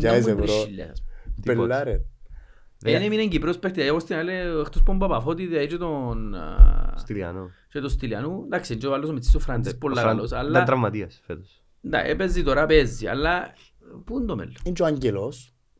Πελάρε. Ε, Δεν ναι, έμεινε Κυπρέος παίχτη, εγώ στην άλλη εκτός πον Παπαφώτη δηλαδή και τον Στυλιανού. Και τον Στυλιανού, εντάξει και ο άλλος με ο Φραντζές, πολλά καλός. Ήταν τραυματίας φέτος. Ναι, έπαιζε ε, τώρα, παίζει, αλλά πού είναι το μέλλον. Είναι και ο Αγγελός.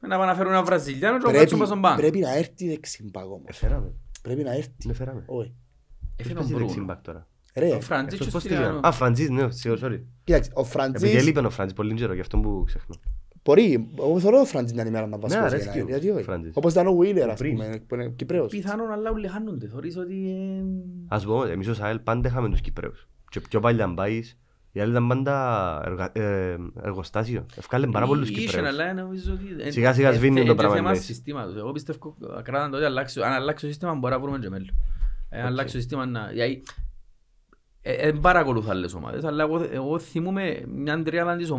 Να πάνε να φέρουν ένα Βραζιλιάνο και να κάτσουν στον πάνω. Πρέπει να έρθει δεξιμπακ όμως. Εφέραμε. Πρέπει να έρθει. Με ναι, φέραμε. Όχι. Ε. Ε, Έφερε τον δεξιμπακ τώρα. Ρε. Ο Φραντζής και ο Στυλιανό. Α, Φραντζής, ναι, sorry. Κοίταξε, ο Φραντζής... Επειδή έλειπε ο Φραντζής, πολύ γερό, γι' αυτό που ξεχνώ. Μπορεί, εγώ θεωρώ ο Φραντζής να είναι ημέρα να πας ναι, Όπως ήταν ο Βίλερ, ας πούμε, Κυπρέος. Πιθανόν, αλλά όλοι χάνονται, θεωρείς ότι... Ε, ας πούμε, εμείς ως ΑΕΛ πάντα είχαμε τους Κυπρέους. Και πιο παλιά μπάεις, η άλλη ήταν πάντα εργοστάσιο. Ευκάλεν πάρα πολλούς Κυπρέους. Σιγά σιγά σβήνει το πράγμα. Είναι θέμα συστήματος. Εγώ πιστεύω τότε, αν αλλάξει σύστημα μπορεί να βρούμε και μέλλον. Αν αλλάξει σύστημα να... είναι παρακολουθώ άλλες ομάδες, αλλά εγώ θυμούμαι μια τριάδα της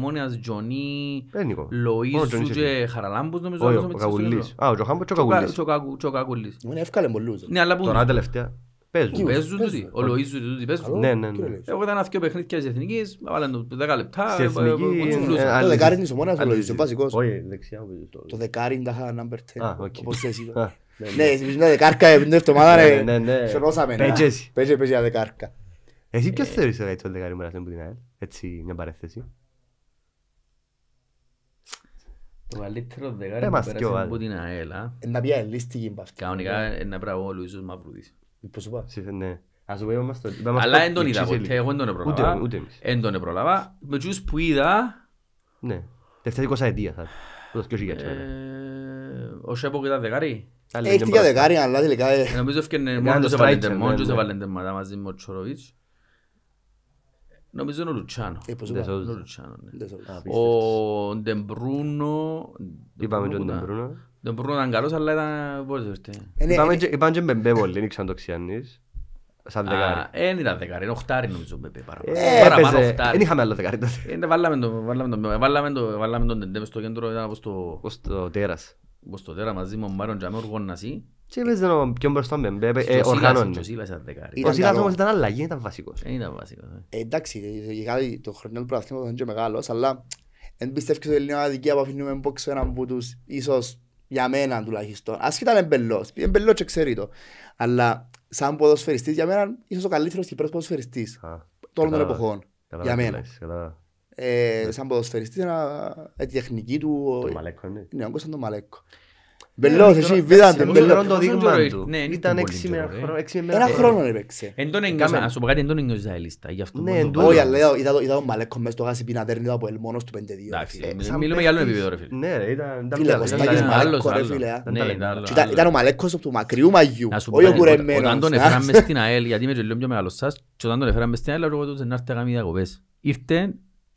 Τζονί, Λοΐσου και Χαραλάμπους νομίζω. Ο Καγουλής. Α, ο Τζοχάμπος και ο Καγουλής. Είναι εύκολο Παίζουν. Παίζουν τούτοι. Ο Λοΐζου τούτοι παίζουν. Ναι, ναι, ναι. Εγώ ήταν αθήκιο 10 λεπτά. Σε εθνική... Το δεκάρι είναι ο μόνος ο Λοΐζου, βασικός. Όχι, δεξιά. Το δεκάρι είναι τα number 10, όπως Ναι, δεκάρκα δεν εβδομάδα σωνώσαμε. το Το καλύτερο δεκάρι από την Να πει αελίστηκε. Κανονικά να Πώς σου είπα. Ναι. Ας το είπαμε στο... Αλλά δεν τον είδα ποτέ, εγώ δεν τον προλαβα. Ούτε Δεν τον προλαβα. Με τους που είδα... Ναι. Δεύτερη κοσαετία θα το σκέφτηκε έτσι. Ο Σέπο ήταν δεκάρι. Ε, έχτηκε δεκάρι, αλλά τελικά... Ε. Ε, νομίζω έφτιανε μόντους έβαλε τεμάτα ναι, ναι. μαζί με ο Τσοροβίτς. Νομίζω είναι ο Λουτσάνο. Ο ναι. Ντεμπρούνο μπορούν να ήταν καλός, αλλά ήταν πολύ Είπαν και Μπεμπέ πολύ, είναι Σαν δεκάρι. Ε, δεν ήταν δεκάρι, είναι οχτάρι νομίζω Μπεμπέ παραπάνω. Ε, δεν είχαμε άλλο δεκάρι τότε. Ε, ναι, βάλαμε τον Τεντέμ στο κέντρο, ήταν όπως το... Όπως το τέρας. Όπως το τέρας, μαζί με τον Μάρον Τζαμέ, ο Γονασί. Και έπαιζε πιο μπροστά με Μπεμπέ, Ο Σίλας όμως ήταν για μένα τουλάχιστον. Ασχετά με μπελό. Μπελός και ξέρει το. Αλλά σαν ποδοσφαιριστής, για μένα ίσως ο καλύτερος και πρώτο ποδοσφαιριστή όλων των εποχών. Για μένα. Ε, σαν ποδοσφαιριστής, η ε, τεχνική του. Το Μαλέκο, ναι. Ναι, ο τον Μαλέκο. Μπελός εσύ, βίδαντε, μπελός. Ναι, ήταν ναι, έξι με ένα χρόνο έπαιξε. Εν τον ε, σου πω κάτι, εν ναι, τον Ναι, όχι, αλλά γάσι από ελ του μιλούμε για άλλο επίπεδο ρε ναι, ήταν φίλε. Ήταν ο Μαλέκος του μακριού μαγιού, όχι ο κουρεμένος. Όταν τον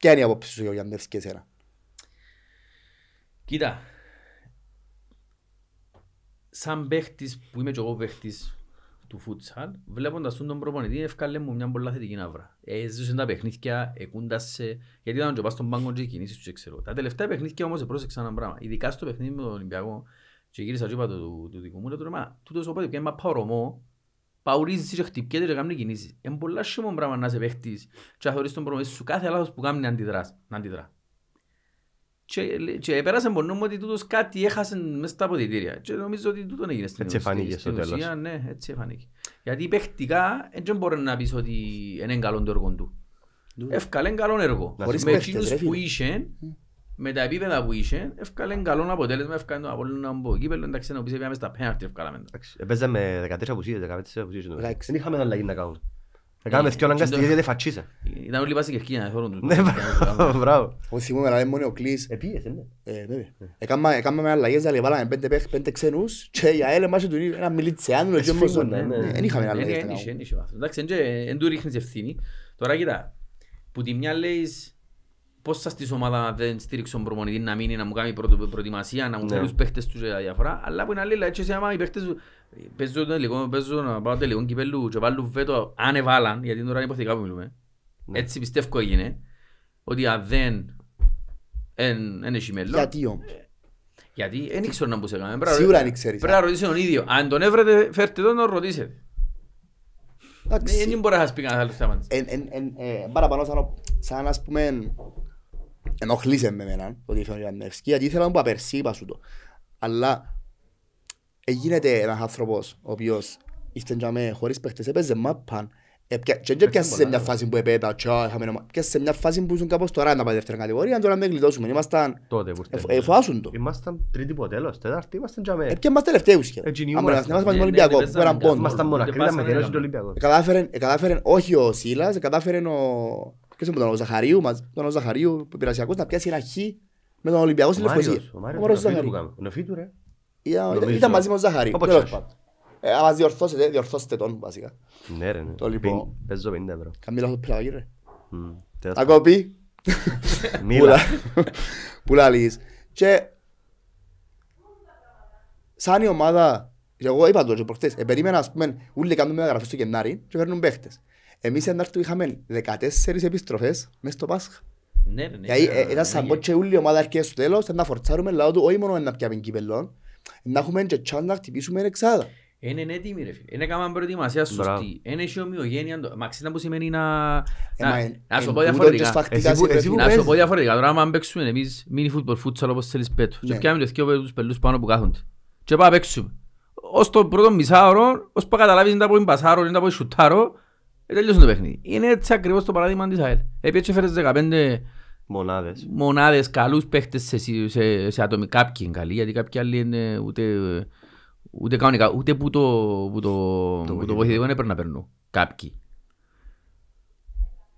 Ποια είναι η απόψη σου, Γιάννευς, και εσένα. Κοίτα, σαν παίχτης που είμαι και εγώ παίχτης του φούτσαλ, βλέποντας τον προπονητή, ευκάλε μου μια πολλά θετική ναύρα. Έζησαν ε, τα παιχνίδια, σε... γιατί ήταν και πας στον πάγκο και οι κινήσεις τους ξέρω. Τα τελευταία παιχνίδια όμως πρόσεξαν ένα πράγμα. Ειδικά στο παιχνίδι με τον Ολυμπιακό, και γύρισα και είπα το του, δικού μου, λέω τώρα, μα, τούτος ο πάτης πια είναι παρομό, παουρίζεις και χτυπιέται και κάνει κινήσεις. Είναι πολλά σιμό πράγμα να σε παίχτης και να θεωρείς τον προμονητή σου κάθε λάθος που κάνει να αντιδράς. Να αντιδρά. Και, και επέρασε πονό μου ότι τούτος κάτι έχασε μέσα στα αποδητήρια. Και νομίζω ότι τούτον έγινε στην, έτσι εφανήκε στο τέλος. ουσία. Ναι, έτσι εφανήκε. Γιατί παίχτηκα δεν μπορείς να πεις ότι είναι καλό το έργο του. Ευκαλέν καλό έργο. Χωρίς με εκείνους που είσαι με τα επίπεδα που είχε, έφκαλε καλό αποτέλεσμα, έφκαλε τον να από κύπελο, εντάξει, να πεις στα πέναρτη, έφκαλαμε. Επέζαμε με 13 απουσίες, 14 απουσίες. Εντάξει, δεν είχαμε λαγή να κάνουμε. Έκαναμε ε, δυο αναγκαστικές γιατί φατσίσα. Ήταν όλοι πάση κερκίνα, δεν θέλουν τους. Ναι, μπράβο. Όχι, θυμούμε, μόνο ο Κλής. Ε, ε, ναι. αλλά δηλαδή, ναι, ναι, Δεν Εντάξει, δεν πώς θα στήσει ομάδα δεν στήριξε τον προπονητή να μείνει, να μου κάνει προ, προετοιμασία, να μου ναι. φέρει τους παίχτες τους για διαφορά. Αλλά από την άλλη, έτσι σε άμα οι παίχτες του παίζουν τελικό, παίζουν να πάω τελικό κυπέλου και βάλουν βέτο αν εβάλαν, γιατί τώρα είναι υποθετικά που μιλούμε. Ναι. Έτσι πιστεύω έγινε, ότι αν δεν είναι μέλλον. Γιατί όμως. Ε, γιατί δεν ήξερα να μπούσε κανένα. Σίγουρα δεν ξέρεις. Πρέπει να ε. ρωτήσει τον ίδιο. Αν τον έβρετε, φέρτε τον να ρωτήσετε. Ε, δεν μπορεί να σας πει κανένας άλλος θέμα. Παραπάνω σαν, σαν ας πούμε ενοχλήσε με εμένα ότι ήρθε ο Ιωαννεύσκη, γιατί ήθελα να πω απερσί, είπα σου το. Αλλά γίνεται ένας άνθρωπος ο οποίος ήρθε για μένα χωρίς παίχτες, έπαιζε μάπαν. Και δεν πιάσε σε μια φάση που επέτα, πιάσε σε μια φάση που ήσουν κάπως τώρα να πάει δεύτερη κατηγορία, τώρα με γλιτώσουμε, ήμασταν, εφάσουν το. Ήμασταν τρίτη που τέλος, τέταρτη, ήμασταν για μένα. Έπιαμε τελευταίους και, αν πρέπει να με ναι, ναι, Ολυμπιακό, που έναν Ολυμπιακό. Ε, κατάφερε όχι ε, ο Σίλας, κατάφερε ο... Ποιος είναι τον Ζαχαρίου, μαζί, τον Ζαχαρίου, πειρασιακός, να πιάσει ένα χι με τον Ολυμπιακό στη Λευκοσία. Ο Μάριος Ζαχαρίου. Ε. Ήταν μαζί με τον Ζαχαρίου. Ε, άμα διορθώσετε, διορθώσετε τον βασικά. Ναι ρε, ναι. Λοιπόν- παίζω 50 ευρώ. Καμίλα το πλάγι ρε. Ακόπη. Μίλα. Πουλά λίγης. Και σαν η ομάδα, και εγώ είπα το και προχτές, ε, περίμενα ας πούμε, όλοι κάνουν μεταγραφές στο Γενάρη και φέρνουν παίχτες. Εμείς ενάρτου είχαμε 14 επιστροφές μέσα στο Πάσχα. Ναι, ναι, ναι. Ήταν σαν πότσο ναι. ούλη ομάδα αρκές στο τέλος, να φορτσάρουμε λαό του, όχι μόνο να πιάμε κύπελλον, να έχουμε και τσάν να χτυπήσουμε εξάδα. Είναι έτοιμοι ναι, ρε φίλε. Είναι κάμα προετοιμασία σωστή. Είναι και ομοιογένεια. Μα ξέρετε που σημαίνει να... Ε, να σου πω διαφορετικά. Να σου πω διαφορετικά. Τώρα άμα παίξουμε εμείς μίνι φούτπορ φούτσαλ όπως θέλεις πέτω. Και ναι. πιάμε το δύο τους πελούς πάνω που κάθονται. Και πάμε παίξουμε. Ως το πρώτο μισάωρο, ως που καταλάβεις είναι τα που είναι πασάρο, είναι τα που είναι σουτάρο, ε, τελειώσουν το παιχνίδι. Είναι έτσι ακριβώς το παράδειγμα της ΑΕΛ. Επίσης έφερες 15 μονάδες, μονάδες καλούς παίχτες σε, σε, σε ατομικά κάποιοι είναι καλοί, γιατί κάποιοι άλλοι είναι ούτε, ούτε κανονικά, ούτε που το, που το, το, που το βοηθητικό είναι πρέπει να παίρνουν κάποιοι.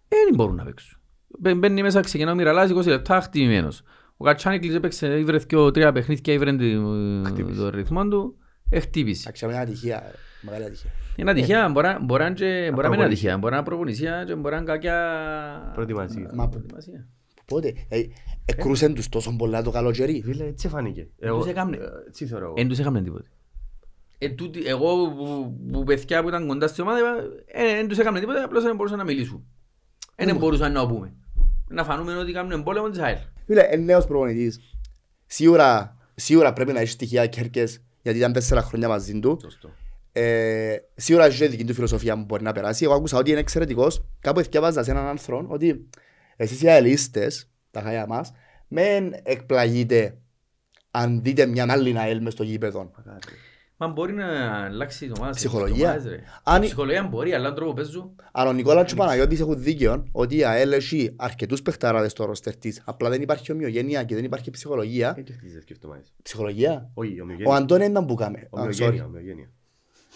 Δεν μπορούν να παίξουν. Μπαίνει μέσα, ξεκινά ο Μυραλάς, 20 λεπτά, χτυπημένος. Ο Κατσάνικλης έπαιξε, ήβρε τρία παιχνίδια, ήβρε τον ρυθμό του, ε, χτύπησε. Αξιόμενα ατυχία. Ε. Μεγάλη ατυχία. Είναι ατυχία, ε, μπορεί να είναι ατυχία, μπορεί να είναι προπονησία και μπορεί να είναι κάποια προετοιμασία. Μα πότε, ε, εκρούσαν τους τόσο πολλά το καλό καλοκαιρί. Φίλε, έτσι φάνηκε. Ε, έτσι θεωρώ εγώ. Εν τους έκαμε τίποτε. Εγώ που παιδιά που ήταν κοντά στην ομάδα, εν τους έκαμε τίποτα, απλώς δεν μπορούσαν να μιλήσουν. Δεν μπορούσαν να πούμε. Να φανούμε ότι κάνουν εμπόλεμο της ΑΕΛ. Φίλε, εν νέος προπονητής, σίγουρα πρέπει να έχεις στοιχεία κέρκες, γιατί ήταν τέσσερα χρόνια μαζί του. Σωστό. Ε, σίγουρα η δική του φιλοσοφία μου μπορεί να περάσει. Εγώ άκουσα ότι είναι εξαιρετικός. Κάπου εθιαβάζα σε έναν άνθρωπο ότι εσείς οι αελίστε, τα χάια μας, μεν εκπλαγείτε αν δείτε μια άλλη να έλμε στο γήπεδο. Μα μπορεί να αλλάξει το μάτι. Ψυχολογία. αν... Ψυχολογία μπορεί, αλλά αν τρόπο παίζουν. Αλλά ο Νικόλας Τσουπαναγιώτη έχει έχουν δίκιο ότι η ΑΕΛ έχει αρκετούς παιχταράδες στο ρόστερ Απλά δεν υπάρχει ομοιογένεια και δεν υπάρχει ψυχολογία. Ε, ψυχολογία. Όχι, ομοιογένεια. Ο Αντώνη είναι να μπουκάμε. Ομοιογένεια, ομοιογένεια.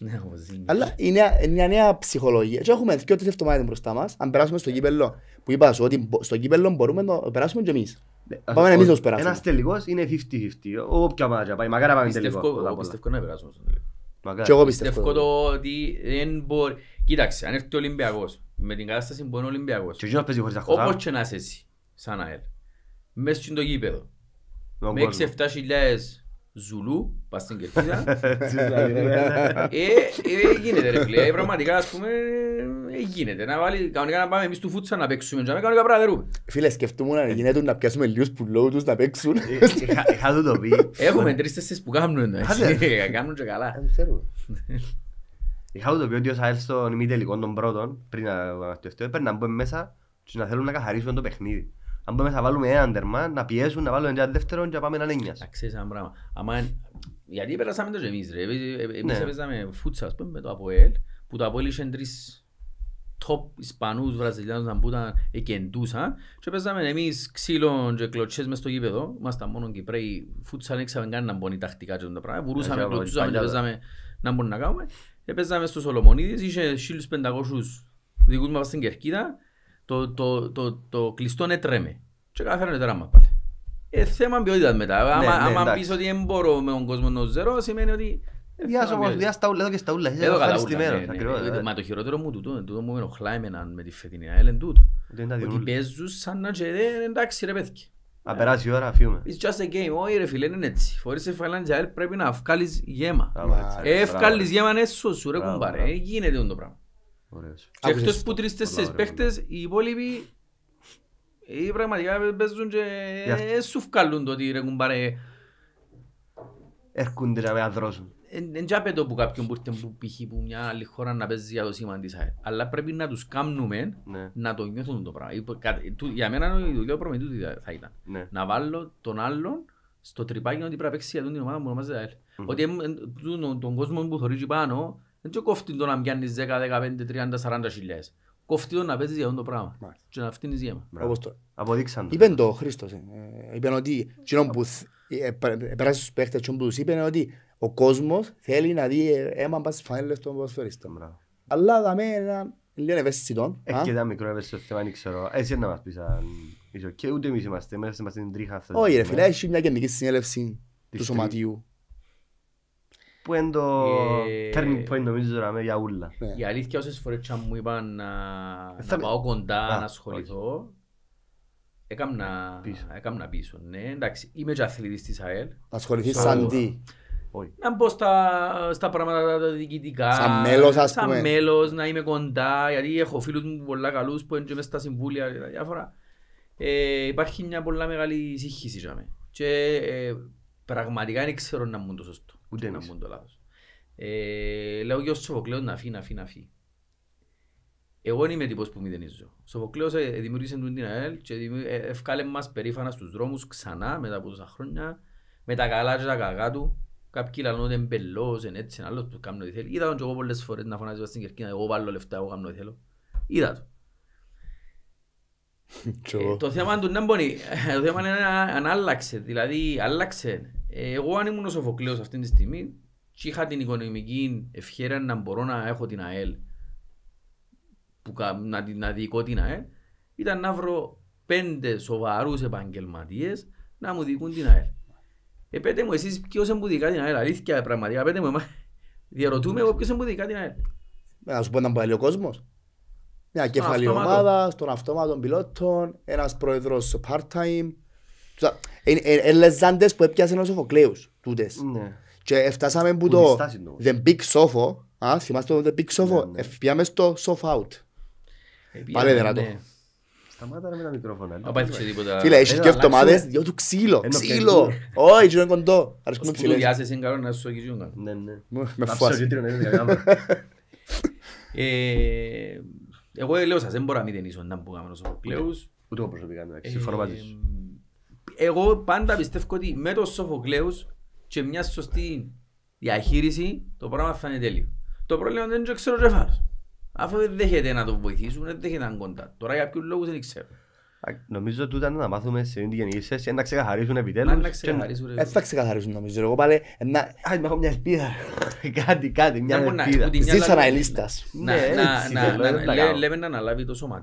Ναι, Αλλά είναι μια νέα ψυχολογία. Και έχουμε δύο τρεις εβδομάδες μπροστά μας. Αν περάσουμε στο κύπελο, που είπας σου ότι στο κύπελο μπορούμε να περάσουμε κι εμείς. Πάμε εμείς να το περάσουμε. Ναι, Ένας τελικός είναι 50-50. Όποια μάτια πάει, μακάρι πάμε τελικό. Εγώ πιστεύω να περάσουμε στο τελικό. Και εγώ πιστεύω. το ότι δεν μπορεί. Κοίταξε, αν έρθει ο Ολυμπιακός, με την κατάσταση που είναι ο Ολυμπιακός. Όπως και να είσαι εσύ, σαν αέλ, μέσα στο γήπεδο, με 6-7 χιλιάδε Ζουλού, πας στην Κερκίδα. Ε, ε, γίνεται ρε φίλε, ε, πραγματικά ας πούμε, ε, γίνεται. Να βάλει, κανονικά να πάμε εμείς του φούτσα να παίξουμε, να κανονικά πράγματα Φίλε, σκεφτούμε να γίνεται να πιάσουμε λίγους που λόγω τους να παίξουν. Είχα το πει. Έχουμε τρεις τέσσερις που κάνουν, κάνουν και καλά. Είχα το πει ότι ο Σαέλ στον ημιτελικό των πρώτων, πριν να το να έπαιρναν μέσα και να θέλουν να καθαρίσουν το παιχνίδι αν πάμε θα βάλουμε έναν τερμά, να πιέσουν, να βάλουμε έναν δεύτερο και να πάμε έναν έννοιας. Αξίζει ένα πράγμα. Αμα, γιατί περάσαμε το εμείς ρε. Εμείς ναι. έπαιζαμε φούτσα, πούμε, με το Αποέλ, που το Αποέλ είχε τρεις top Ισπανούς, Βραζιλιάνους, που ήταν εκεντούσαν και παίζαμε εμείς ξύλων και κλωτσές μες στο γήπεδο, ήμασταν μόνο Κυπρέοι, φούτσα δεν ξέραμε καν να μπουν τακτικά και το πράγμα, μπορούσαμε, ναι, κλωτσούσαμε και παίζαμε να μπορούμε να κάνουμε. Παίζαμε στο Σολομονίδης, είχε 1500 δικούς μας στην Κερκίδα το, το, το, το το κλειστό είναι τρέμε. Και καταφέρνει τράμα πάλι. Ε, θέμα ποιότητας μετά. Ναι, άμα, ναι, άμα ναι, πεις ότι δεν μπορώ με τον κόσμο να ζερώ, σημαίνει ότι... Διάς τα ούλα και στα ούλα. Εδώ καλά ναι, ναι, ναι. ε. Μα το χειρότερο μου τούτο, τούτο μου ενοχλάει εμένα με τη φετινή ΑΕΛ εν τούτο. Ότι παίζουν σαν να και εντάξει ρε πέθηκε. Α, περάσει η ώρα, αφιούμε. It's just a game. Όχι ρε φίλε, είναι έτσι. Φορείς εφαλάντζ ΑΕΛ πρέπει να βγάλεις γέμα. Ευκάλεις γέμα, ναι σωσού ρε κουμπάρε. Ε, γίνεται το πράγμα. Ωραίος. Και εκτός που τρεις τέσσερις παίχτες, οι υπόλοιποι ή πραγματικά παίζουν και ε, σου βγάλουν το ότι ρε κουμπάρε έρχονται να με αδρώσουν. Δεν ε, τσάπε το που κάποιον που ήρθε που που μια άλλη χώρα να παίζει για το σήμα της ΑΕ. Αλλά πρέπει να τους κάνουμε ναι. να το νιώθουν το πράγμα. Για μένα η δουλειά προμετού θα ήταν. Ναι. Να βάλω τον άλλον στο τρυπάκι ότι πρέπει να παίξει για την ομάδα που ονομάζεται ΑΕΛ. Ότι ε, τον κόσμο που θωρίζει πάνω δεν το κόφτει το να πιάνεις 10, 15, 30, 40 χιλιάδες. Κόφτει το να παίζεις για αυτό το πράγμα. Και να φτύνεις γέμα. Αποδείξαν το. Είπεν το ο Χρήστος. Ε, ε, ότι που επέρασε στους παίχτες και τους είπεν ότι ο κόσμος θέλει να δει ε, αίμα πας φανέλε των ποδοσφαιρίστων. Αλλά με ένα λίγο ευαίσθητο. Έχει και τα μικρό ευαίσθητο θέμα, δεν ξέρω. Έτσι να μας πεις αν είσαι και ούτε εμείς είμαστε. Μέσα είμαστε την τρίχα. Όχι ρε φίλε, έχει μια γενική συνέλευση του σωματιού που είναι το ε, turning point νομίζω τώρα με για ούλα. Ναι. Η αλήθεια όσες φορές μου είπαν να ε, πάω κοντά, να ασχοληθώ, έκαμνα πίσω. Ναι, εντάξει, είμαι και αθλητής της ΑΕΛ. Ασχοληθείς σαν τι. Να μπω στα πράγματα τα διοικητικά, σαν μέλος, ας πούμε. σαν μέλος να είμαι κοντά, γιατί έχω φίλους μου πολλά καλούς που είναι και μέσα στα συμβούλια και τα διάφορα. Ε, υπάρχει μια πολλά μεγάλη σύγχυση για μένα. Και ε, πραγματικά δεν ξέρω να μου το σωστό. Ούτε να μπουν το λάθος. Ε, λέω και ο Σοφοκλέος να φύγει, να φύγει, να φύγει. Εγώ δεν είμαι τύπος που μηδενίζω. Ο Σοφοκλέος ε, δημιούργησε τον Τιναέλ και ε, ευκάλε μας περήφανα στους δρόμους ξανά μετά από τόσα χρόνια με τα καλά και τα κακά του. Κάποιοι λένε ότι είναι μπελός, είναι έτσι, είναι άλλο που κάνουν ό,τι θέλει. Είδα τον και εγώ πολλές φορές να φωνάζει στην Κερκίνα, εγώ βάλω λεφτά, εγώ κάνω ό,τι θέλω. Είδα τον. Ε, το θέμα του δεν μπορεί, το θέμα είναι αν άλλαξε, δηλαδή άλλαξε εγώ αν ήμουν ο Σοφοκλέος αυτή τη στιγμή και είχα την οικονομική ευχαίρεια να μπορώ να έχω την ΑΕΛ που να, να διοικώ την ΑΕΛ ήταν να βρω πέντε σοβαρούς επαγγελματίες να μου διοικούν την ΑΕΛ. Ε, πέτε μου εσείς ποιος εμπουδικά την ΑΕΛ, αλήθεια πραγματικά, πέτε μου εμάς. Διαρωτούμε εγώ ποιος εμπουδικά την ΑΕΛ. Ε, να σου πω έναν παλιό κόσμος. Μια κεφαλή ομάδα, στον αυτόματο πιλότων, ένας πρόεδρος part-time, είναι λεζάντες που έπιασαν ο Σοφοκλέους, τούτες. Ναι. Και έφτασαμε που το The Big Sofo, α, θυμάστε το The Big ναι, Sofo, πήγαμε ναι. ε, στο Sofa Out. Πάλε δεν δυνατό. Σταμάτα με τα μικρόφωνα. Φίλε, έχεις και ε, δυο του ξύλο, ξύλο. Όχι, είναι κοντό. Αρέσκουμε ψηλές. Που διάσες καλό να σου αγγίζουν. Ναι, ναι. Με φουάσει. Ε, εγώ λέω σας, δεν μπορώ να μην ταινίσω να μπούγαμε ο Σοφοκλέους. Ούτε εγώ προσωπικά, εντάξει, συμφωνώ πάντως εγώ πάντα πιστεύω ότι με το Σοφοκλέους και μια σωστή διαχείριση το πράγμα θα είναι τέλειο. Το πρόβλημα δεν είναι ξέρω ξεροτρεφάρος. Αφού δεν δέχεται να τον βοηθήσουν, δεν δέχεται να είναι κοντά. Τώρα για ποιους λόγους δεν ξέρω. Νομίζω ότι ήταν να μάθουμε σε την γενική θέση να ξεκαθαρίσουν επιτέλους. Να ξεκαθαρίσουν. Δεν θα ξεκαθαρίσουν νομίζω. Εγώ πάλι να έχω μια ελπίδα. Κάτι, κάτι, μια ελπίδα. Ζήσα ένα ελίστας. Λέμε να αναλάβει το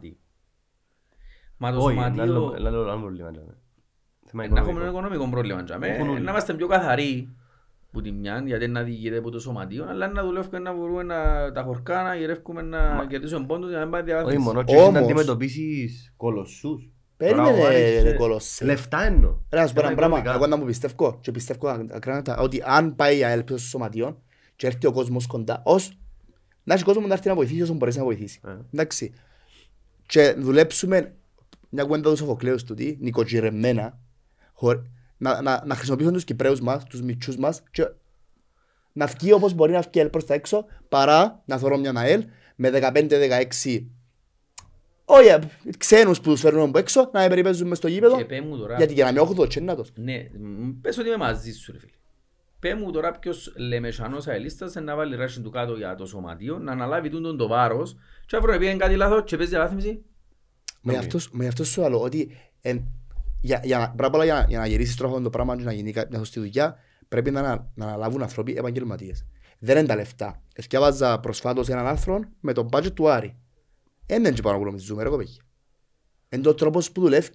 Μα το σωματίο... Να έχουμε ένα οικονομικό πρόβλημα. Να είμαστε πιο καθαροί που τη μια, γιατί να διηγείται από το σωματείο, αλλά να δουλεύουμε να μπορούμε να τα χορκά, να γυρεύουμε να κερδίσουμε πόντους να μην πάει διαβάθμιση. Όχι μόνο, Περίμενε κολοσσέ. Λεφτά εννοώ. Ρε, ας πω ένα πράγμα, εγώ να μου πιστεύω και πιστεύω ότι αν πάει η ο κοντά, να να, να, να χρησιμοποιήσουν τους Κυπρέους μας, τους μητσούς μας και να βγει όπως μπορεί να βγει προς τα έξω παρά να θωρώ μια ΑΕΛ με 15-16 όχι, yeah, ξένους που τους φέρνουν από έξω να περιπέζουν μες στο γήπεδο τώρα, γιατί για να με όχδω και να Ναι, πες ότι είμαι μαζί σου ρε φίλε. Πέ μου τώρα ποιος λεμεσανός αελίστας να βάλει ράσιν του κάτω για το σωματείο, να αναλάβει τούτον το βάρος και αφού πήγαινε κάτι λάθος και πες διαλάθμιση Με αυτό σου άλλο, ότι για, για, για, για να γυρίσεις τρόπο το πράγμα να γίνει μια σωστή δουλειά πρέπει να, να, να αναλάβουν άνθρωποι επαγγελματίες. Δεν είναι τα λεφτά. Εσκεύαζα προσφάτως έναν άρθρο με τον budget του Άρη. Εν δεν πάνω που ζούμε ρε κοπέκι. Είναι το τρόπος που δουλεύει.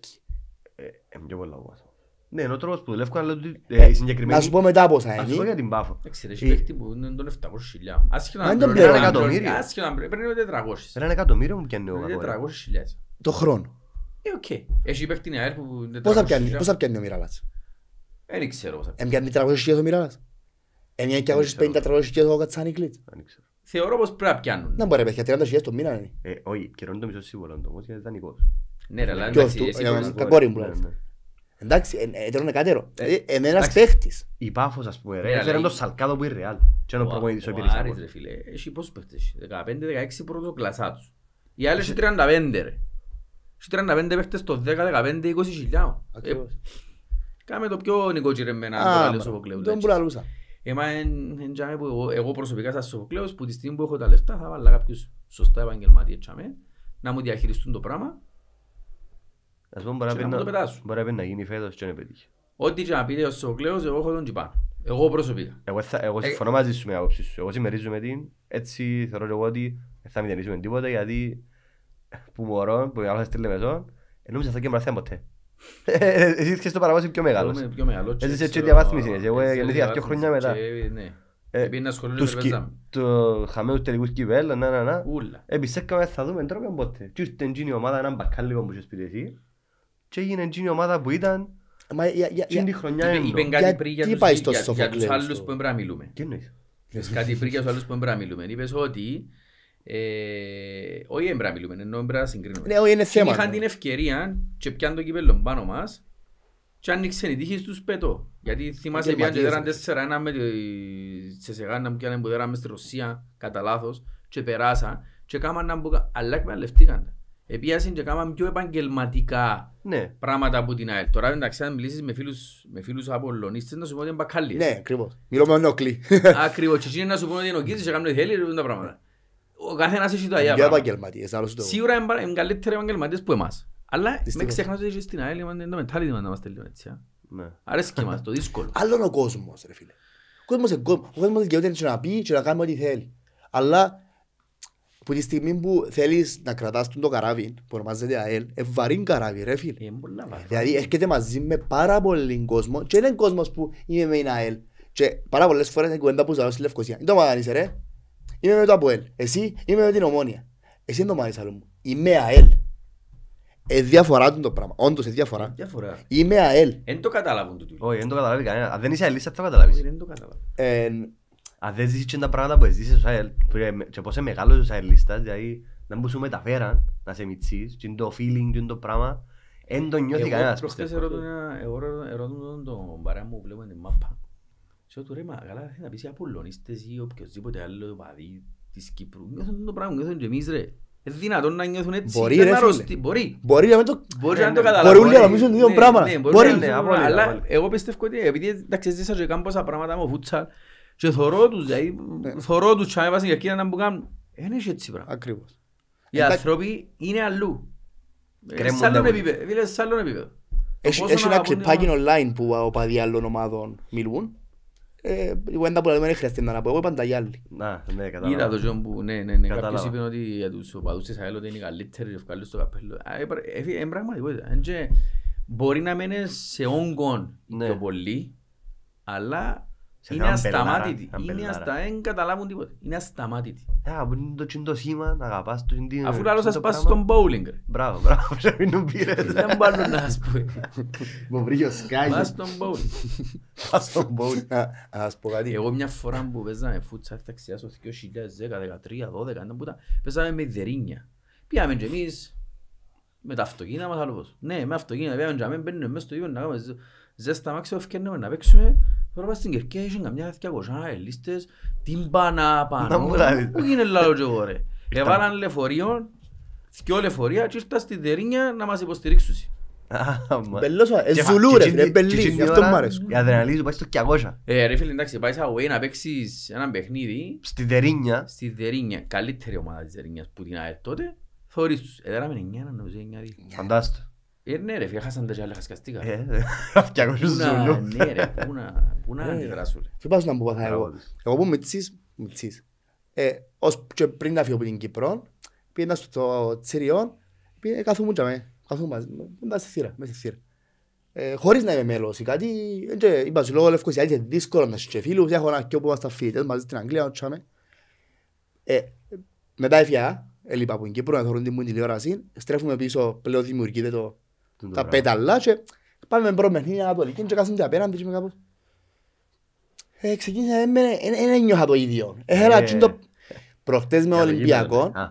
Ε, πιο πολλά όμως. Ναι, είναι ο τρόπος που δουλεύει. αλλά ε, ε συγκεκριμένη... Να σου πω μετά πόσα είναι. Ας πω για την Πάφο. Εξαιρετικά, παίκτη που είναι τον 700 χιλιά. Αν να πλέον Πρέπει να είναι 400. Ένα εκατομμύριο μου πιάνει ο Το χρόνο. Ε, οκ. Έχει παίχτη νέα που... Πώς θα πιάνει ο Μιράλας. Ε, δεν ξέρω πώς θα πιάνει. Εμπιάνει 300 χιλιάδες ο Μιράλας. Εμπιάνει και 50-300 χιλιάδες ο Κατσάνικλιτ. Θεωρώ πως θα πιανει ο δεν ξερω πως θα πιανει 300 χιλιαδες ο και 50 χιλιαδες ο θεωρω πως πρεπει να πιάνουν. Να μπορεί παιδιά, 30 χιλιάδες το μήνα ε, είναι. Όχι, καιρώνει το μισό όμως, γιατί ήταν Ναι αλλά εντάξει, κακόρι μου ναι, ναι. Εντάξει, είναι 35 παίχτες το 10-15-20 χιλιάω. Ε, κάμε το πιο νοικοκυρεμένα να το Σοφοκλέους. εγώ προσωπικά σαν Σοφοκλέους που τη στιγμή που έχω τα λεφτά θα βάλω κάποιους σωστά επαγγελματίες να μου διαχειριστούν το πράγμα Ας πούμε μπορεί να Μπορεί να γίνει φέτος και να πετύχει. Ό,τι και να πείτε ο Σοφοκλέος εγώ έχω τον Τζιπάν. Εγώ προσωπικά. Εγώ ε, συμφωνώ μαζί σου με την άποψη σου. Εγώ συμμερίζομαι την. Έτσι θεωρώ εγώ ότι θα μηδενίσουμε τίποτα γιατί που μωρό, που μεγάλωσα στη Λεμεσό, ε, νόμιζα θα κέμπρα ποτέ. Ε, εσύ ήρθες στο παραπάνω πιο μεγάλος. Πιο μεγάλο. Έτσι έτσι διαβάθμιση είναι. Εγώ γεννήθηκα δύο χρόνια μετά. Πήγαινα σχολείο και ναι. ε, παίζαμε. χαμένους τελικούς κυβέλα, να να να. Επισέκαμε θα δούμε τρόπο ποτέ. Και ήρθε η ομάδα έναν μπακάλικο που είσαι σπίτι εσύ. Και έγινε η ομάδα που ήταν Μα για, για, για, χρονιά είπε κάτι πριν για, τους, για, για τους άλλους που εμπρά μιλούμε. Τι εννοείς. Κάτι πριν για τους άλλους που εμπρά μιλούμε. Είπες ότι ε, όχι έμπρα μιλούμε, ενώ έμπρα συγκρίνουμε. Ναι, όχι είναι θέμα. Είχαν ναι. την ευκαιρία και πιάνε το κύπελο πάνω μας και άνοιξαν οι τύχες τους πέτω. Γιατί θυμάσαι πιάν ε, και δεραν τέσσερα ένα με τη Τσεσεγάνα που πιάνε που δέραν μες στη Ρωσία κατά λάθος και περάσαν και κάμαν να μπουκα, αλλά και με αλευτήκαν. Επίασαν και κάμαν πιο επαγγελματικά ναι. πράγματα από την ΑΕΛ. Τώρα εντάξει, αν μιλήσεις με φίλους, με φίλους απολωνίστες να σου πω ότι είναι μπακάλιες. Ναι, ακριβώς. Μιλώ με ο Νόκλη. Ακριβώς. Και είναι να σου πω ότι είναι ο Κίτσος και κάνουν θέλει, τα πράγματα ο καθένας έχει το ίδια Σίγουρα είναι καλύτεροι επαγγελματίες που εμάς. Αλλά με ξεχνάς ότι στην ΑΕΛ είναι το mentality να είμαστε λίγο έτσι. Ναι. Αρέσκει μας το δύσκολο. Άλλον ο κόσμος ρε φίλε. Ο κόσμος είναι κόσμος. Ο κόσμος δικαιούται να πει και να κάνει ό,τι θέλει. Αλλά που τη στιγμή που θέλεις να κρατάς τον το καράβι που ονομάζεται ΑΕΛ, ε, είμαι με το ΑΠΟΕΛ. Εσύ είμαι με την Ομόνια. Εσύ είναι το Είμαι ΑΕΛ. Ε, διαφορά του το πράγμα. Όντως, ε, διαφορά. διαφορά. Είμαι ΑΕΛ. Δεν το Όχι, δεν το καταλάβει κανένας. Αν δεν είσαι ΑΕΛ, θα το καταλάβεις. Δεν το καταλάβει. αν δεν ζήσει τα να να σε μιτσεί, το feeling, πράγμα, το που Ξέρω του ρε μαγαλά να πεις οι Απολωνίστες ή οποιοςδήποτε άλλο βαδί της Κύπρου. Νιώθουν το πράγμα, νιώθουν και εμείς ρε. Είναι δυνατόν να νιώθουν έτσι. Μπορεί ρε φίλε. Μπορεί. Μπορεί να το καταλάβουν. να νομίζουν δύο πράγματα. Μπορεί. Αλλά εγώ πιστεύω ότι επειδή εντάξει ζήσα και κάνω πόσα πράγματα μου φούτσα και θωρώ τους, δηλαδή θωρώ τους και ανέβασαν για εκείνα να μου κάνουν. Είναι έτσι πράγμα. Ακριβώς. Οι άνθρωποι είναι αλλού. Σε άλλο επίπεδο. Έχει ένα ξεπάκι online που ο παδί άλλων ομάδων μιλούν εγώ δεν να πω, εγώ παντα οι ναι, το ναι, ναι, ναι. κάποιος είπε ότι για τους οπαδούς της είναι ε, ε, Μπορεί να μένεις σε όγκον ναι. πιο πολύ, αλλά είναι ασταμάτητη. Είναι αστα... Δεν καταλάβουν τίποτα. Είναι ασταμάτητη. Ε, Α, που είναι το τσιν το σήμα, να αγαπάς το τσιν Αφού λάλλω σας πας στον bowling. Μπράβο, μπράβο, πρέπει να πήρες. Δεν πάρουν να σας πω. Μου βρήκε ο Σκάι. Πας στον bowling. Πας στον bowling. Να σας πω κάτι. Εγώ μια φορά που παίζαμε φούτσα, θα ξεχάσω 2010, 2013, 2012, παίζαμε με δερίνια. Πήγαμε και εμείς με τα αυτοκίνητα μας άλλο πώς. Ναι, με αυτοκίνητα πήγαμε και Τώρα στην Κερκία είχε καμιά δυακοσά ελίστες, την πάνα πάνω. Πού γίνε λάλο και εγώ ρε. Έβαλαν λεωφορείο, δυο λεωφορεία και ήρθα στην Τερίνια να μας υποστηρίξουν. Μπελόσα, εζουλού ρε, αυτό μου αρέσει. Η αδρεναλίνη πάει στο ε, ρε φίλε εντάξει, πάει away να παίξεις παιχνίδι. Στη Στη καλύτερη ομάδα της που την ε, ναι ρε, φιέχασαν τα και άλλα χασκαστικά. Φτιάκω Ναι ρε, πού να ε, αντιδράσουν. Τι πας να μου πάθα εγώ. Εγώ που μητσής, μητσής. Ε, ως και πριν να φύγω από την Κύπρο, πήγαινα στο Τσιριόν, ε, καθόμουν και με, καθόμουν μαζί, στη θύρα, μέσα στη θύρα. Χωρίς να είμαι μέλος ή κάτι, είπα σου λόγω λευκοσία, είναι δύσκολο να σου φίλους, έχω ένα και όπου είμαστε φοιτητές μαζί στην Αγγλία, όχι μετά έφυγα, έλειπα από την Κύπρο, να θεωρούν την μου τηλεόραση, στρέφουμε πίσω, πλέον δημιουργείται το τα πέταλα και πάμε με πρώτη μεχνή Ανατολική και κάθονται απέναντι και με κάπως. Ε, ξεκίνησα, δεν ένιωχα ε, ε, ε, το ίδιο. Έχερα το... Προχτές με Ολυμπιακό, ναι.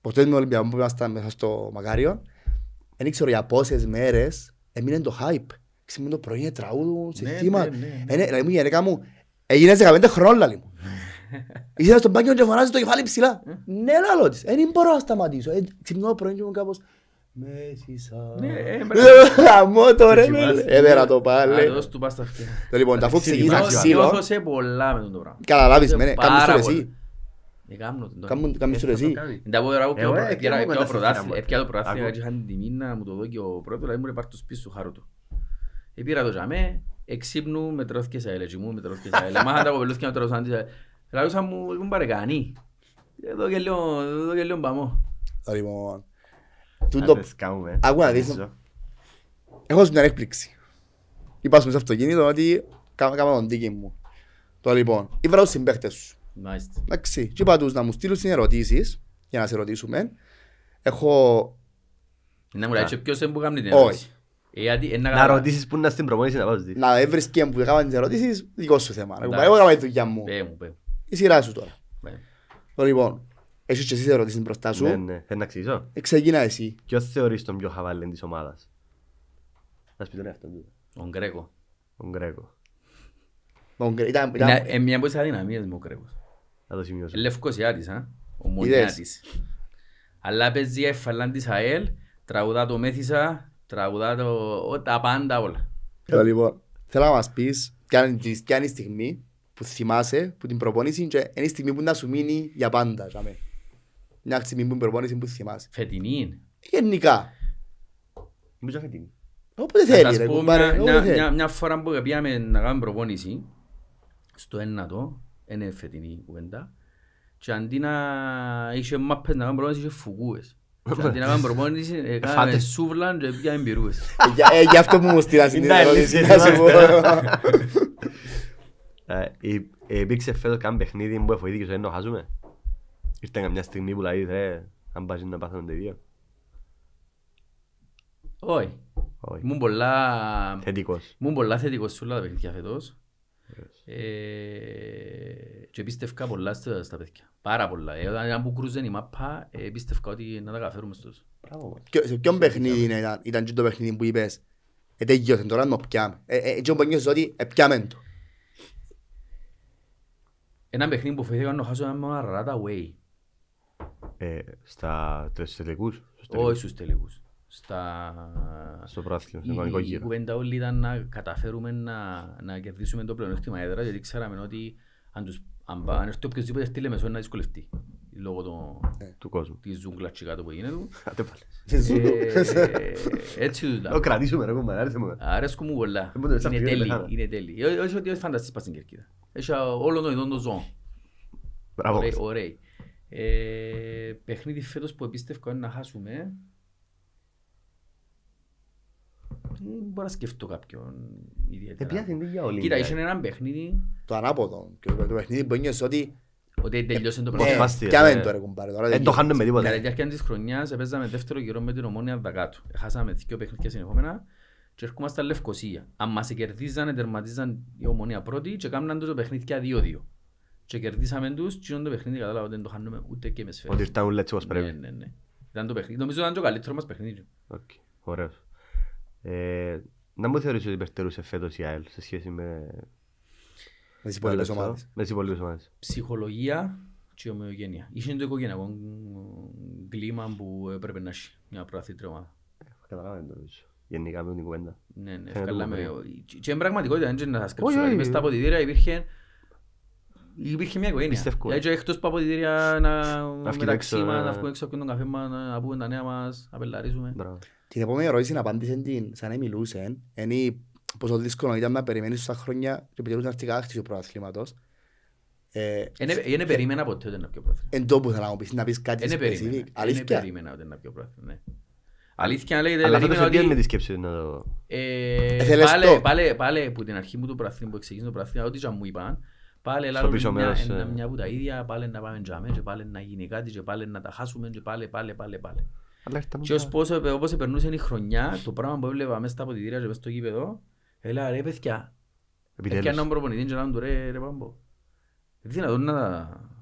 προχτές με Ολυμπιακό που ήμασταν μέσα στο Μακάριο, δεν ήξερα για πόσες μέρες έμεινε το hype. Ξημείνω το πρωί, τραούδου, ναι, συστήμα. Ναι, ναι, ναι, ναι, μου, έγινε 15 χρόνων λαλί μου. Είσαι στον μπάνιο και φοράζει το κεφάλι ψηλά. Ναι, λαλό της, δεν μπορώ να σταματήσω. Ξυπνώ το πρωί και μου κάπως, με ναι, ε, το ρε Έδερα ε, το πάλι Λοιπόν, αφού ξεκίνησα το Νιώθω Α, το πράγμα Καταλάβεις με, κάνεις ε, το εσύ το Τα πω το που έπια το πρωτάθλημα και είχαν τιμή να μου το δω και ο πρώτος Δηλαδή μου πάρ' το σπίτι σου χαρό του Επήρα το τζαμέ, εξύπνου, μετρώθηκε μου, το σε έλεγη Μάχα μου, λοιπόν παρεκάνει Εδώ και ε Τούτο... Ακούω να δεις. Έχω σου μια έκπληξη. Είπα στο αυτοκίνητο ότι κάμα τον δίκη μου. Το λοιπόν, ήβρα τους συμπαίχτες σου. Εντάξει, και είπα τους να μου στείλουν στις ερωτήσεις για να σε ρωτήσουμε. Έχω... Να μου Και ποιος δεν που κάνει την ερώτηση. Ε, να ρωτήσεις που είναι στην προπονήση να πάω δεις. Να έβρεις και που κάνει τις ερωτήσεις, δικό σου θέμα. Εγώ κάνω τη δουλειά μου. Η σειρά σου τώρα. Λοιπόν, Έχεις και εσύ ερωτήσεις μπροστά σου. Ναι, ναι. Θέλω ε, να αξίζω. Ε, ξεκινά εσύ. Ποιος θεωρείς τον πιο χαβαλέν της ομάδας. Να σου πει τον εαυτό του. Ο Γκρέκο. Ο Γκρέκο. Είναι ε, μια από τις αδυναμίες μου ο Γκρέκος. Θα το σημειώσω. Λευκός Ιάτης, ο Μονιάτης. Αλλά παίζει εφαλάν της ΑΕΛ, τραγουδά το Μέθησα, τραγουδά το... τα πάντα όλα. Λοιπόν, θέλω να μας πεις ποια είναι η στιγμή που θυμάσαι, που την προπονήσεις και είναι η στιγμή που να σου μείνει για πάντα. Jamais μια στιγμή που προπόνηση που θυμάσαι. Φετινή. Γενικά. Μου και φετινή. Όποτε θέλει ρε κουμπάρε. Μια φορά που πήγαμε να κάνουμε προπόνηση στο ένατο, είναι φετινή κουβέντα, και αντί να είχε μάπες να κάνουμε προπόνηση είχε φουκούες. Αντί να κάνουμε προπόνηση, ε, ε, κάναμε σουβλάν και πήγαμε πυρούες. Ε, γι' αυτό που μου στείλα στην ερώτηση. Υπήρξε φέτος καν παιχνίδι που εφοήθηκε στο χάζουμε. Ήρθε καμιά στιγμή που λέει, ρε, αν πας να πάθαμε το ίδιο. Όχι. Ήμουν πολλά... Θετικός. Ήμουν πολλά θετικός σε όλα τα παιχνίδια φέτος. Ε, και πίστευκα πολλά στα παιδιά. Πάρα πολλά. Ε, όταν που κρούζαν η μάπα, ε, πίστευκα ότι να τα καταφέρουμε στους. Σε ποιον παιχνίδι ήταν και το παιχνίδι που είπες «Ετέγιωσε τώρα να πιάμε». Έτσι όπου νιώθεις ότι «Επιάμε το». Ένα παιχνίδι που φοβήθηκα να χάσω ένα μόνο ράτα away. Ε, στα τελικού. Όχι στους τελικούς. Στα... Στο πράσινο, στον κανονικό γύρο. Η κουβέντα όλη ήταν να καταφέρουμε να, να κερδίσουμε το πλεονέκτημα έδρα, γιατί ξέραμε ότι αν, τους, αν, πάνε, αν έρθει οποιοδήποτε να δυσκολευτεί λόγω το, ε, του κόσμου. Της ζούγκλας τσικά το που γίνεται του. Άντε πάλι. Ε, έτσι τους λέω. κρατήσουμε ρε κομμάτι, άρεσε μου. Άρεσκο μου πολλά. Είναι τέλει, είναι τέλει. Όχι ε, ότι ε, φανταστείς πας στην Κερκίδα. Έχει όλο το ειδόν το ζώο. Μπράβο. Ωραίοι. Ε, παιχνίδι φέτος που επίστευκα είναι να χάσουμε. Μπορώ να σκεφτώ κάποιον ιδιαίτερα. Ποια θυμίζει για όλοι. Κοίτα, είσαι έναν παιχνίδι. Το ανάποδο. Και το παιχνίδι που ένιωσε ότι... Ότι ε, τελειώσε το πράγμα. Ποια δεν το κουμπάρε τώρα. Δεν το χάνουμε τίποτα. Κατά τη διάρκεια της χρονιάς έπαιζαμε δεύτερο γύρο με την ομόνια δακάτου. Χάσαμε δύο παιχνίδια συνεχόμενα και ερχόμασταν Λευκοσία. Αν μας κερδίζανε, τερματίζαν η ομόνια πρώτη και κάμναν το παιχνίδια δύο-δύο και κερδίσαμε τους και το παιχνίδι κατάλαβα δεν το χάνουμε ούτε και με σφαίρες. Ότι ήρθα ούλα έτσι όπως πρέπει. Ναι, ναι, ναι. Ήταν το παιχνίδι. Νομίζω ήταν το καλύτερο μας παιχνίδι. Οκ, ωραίος. Ε, να μου θεωρείς ότι υπερτερούσε φέτος η ΑΕΛ σε σχέση με... Με τις υπόλοιπες ομάδες. Με τις υπόλοιπες ομάδες. Ψυχολογία και ομοιογένεια. Είχε το οικογενειακό κλίμα που να ε, με ναι, ναι, δεν Υπήρχε μια οικογένεια. Δηλαδή, και εκτός από αποδητήρια να μεταξύ μας, ε. να βγούμε έξω από τον καφέ μας, να πούμε τα νέα μας, να πελαρίζουμε. Την επόμενη ερώτηση να απάντησε την, σαν να μιλούσαν, είναι πόσο δύσκολο ήταν να περιμένεις τόσα χρόνια και επιτελούς να έρθει κάθε ο προαθλήματος. Δεν ε, περίμενα ποτέ ότι να πιω πρόθυμα. Εν τόπου θα να πεις, να πεις κάτι σπεσίβικ. Αλήθεια. περίμενα ότι να πιω πρόθυμα, ναι. Αλήθεια λέγεται, Αλλά με τη σκέψη να το... Πάλε, πάλε, πάλε, που την αρχή μου του πραθύνου, που το πραθύνου, ό,τι μου είπαν, Πάλι στο πίσω μέρος, μια, ε... μια τα ίδια, πάλι να πάμε τζαμές, και πάλι να γίνει κάτι, και πάλι να τα χάσουμε, και πάλι, πάλι, πάλι, πάλι. Και ως πόσο, όπως περνούσε η χρονιά, το πράγμα που έβλεπα μέσα στα ποτητήρια και μέσα στο κήπεδο, έλα ρε παιδιά, έπιανε έναν προπονητή και λάβουν του ρε, ρε πάμπο. Δυνατόν να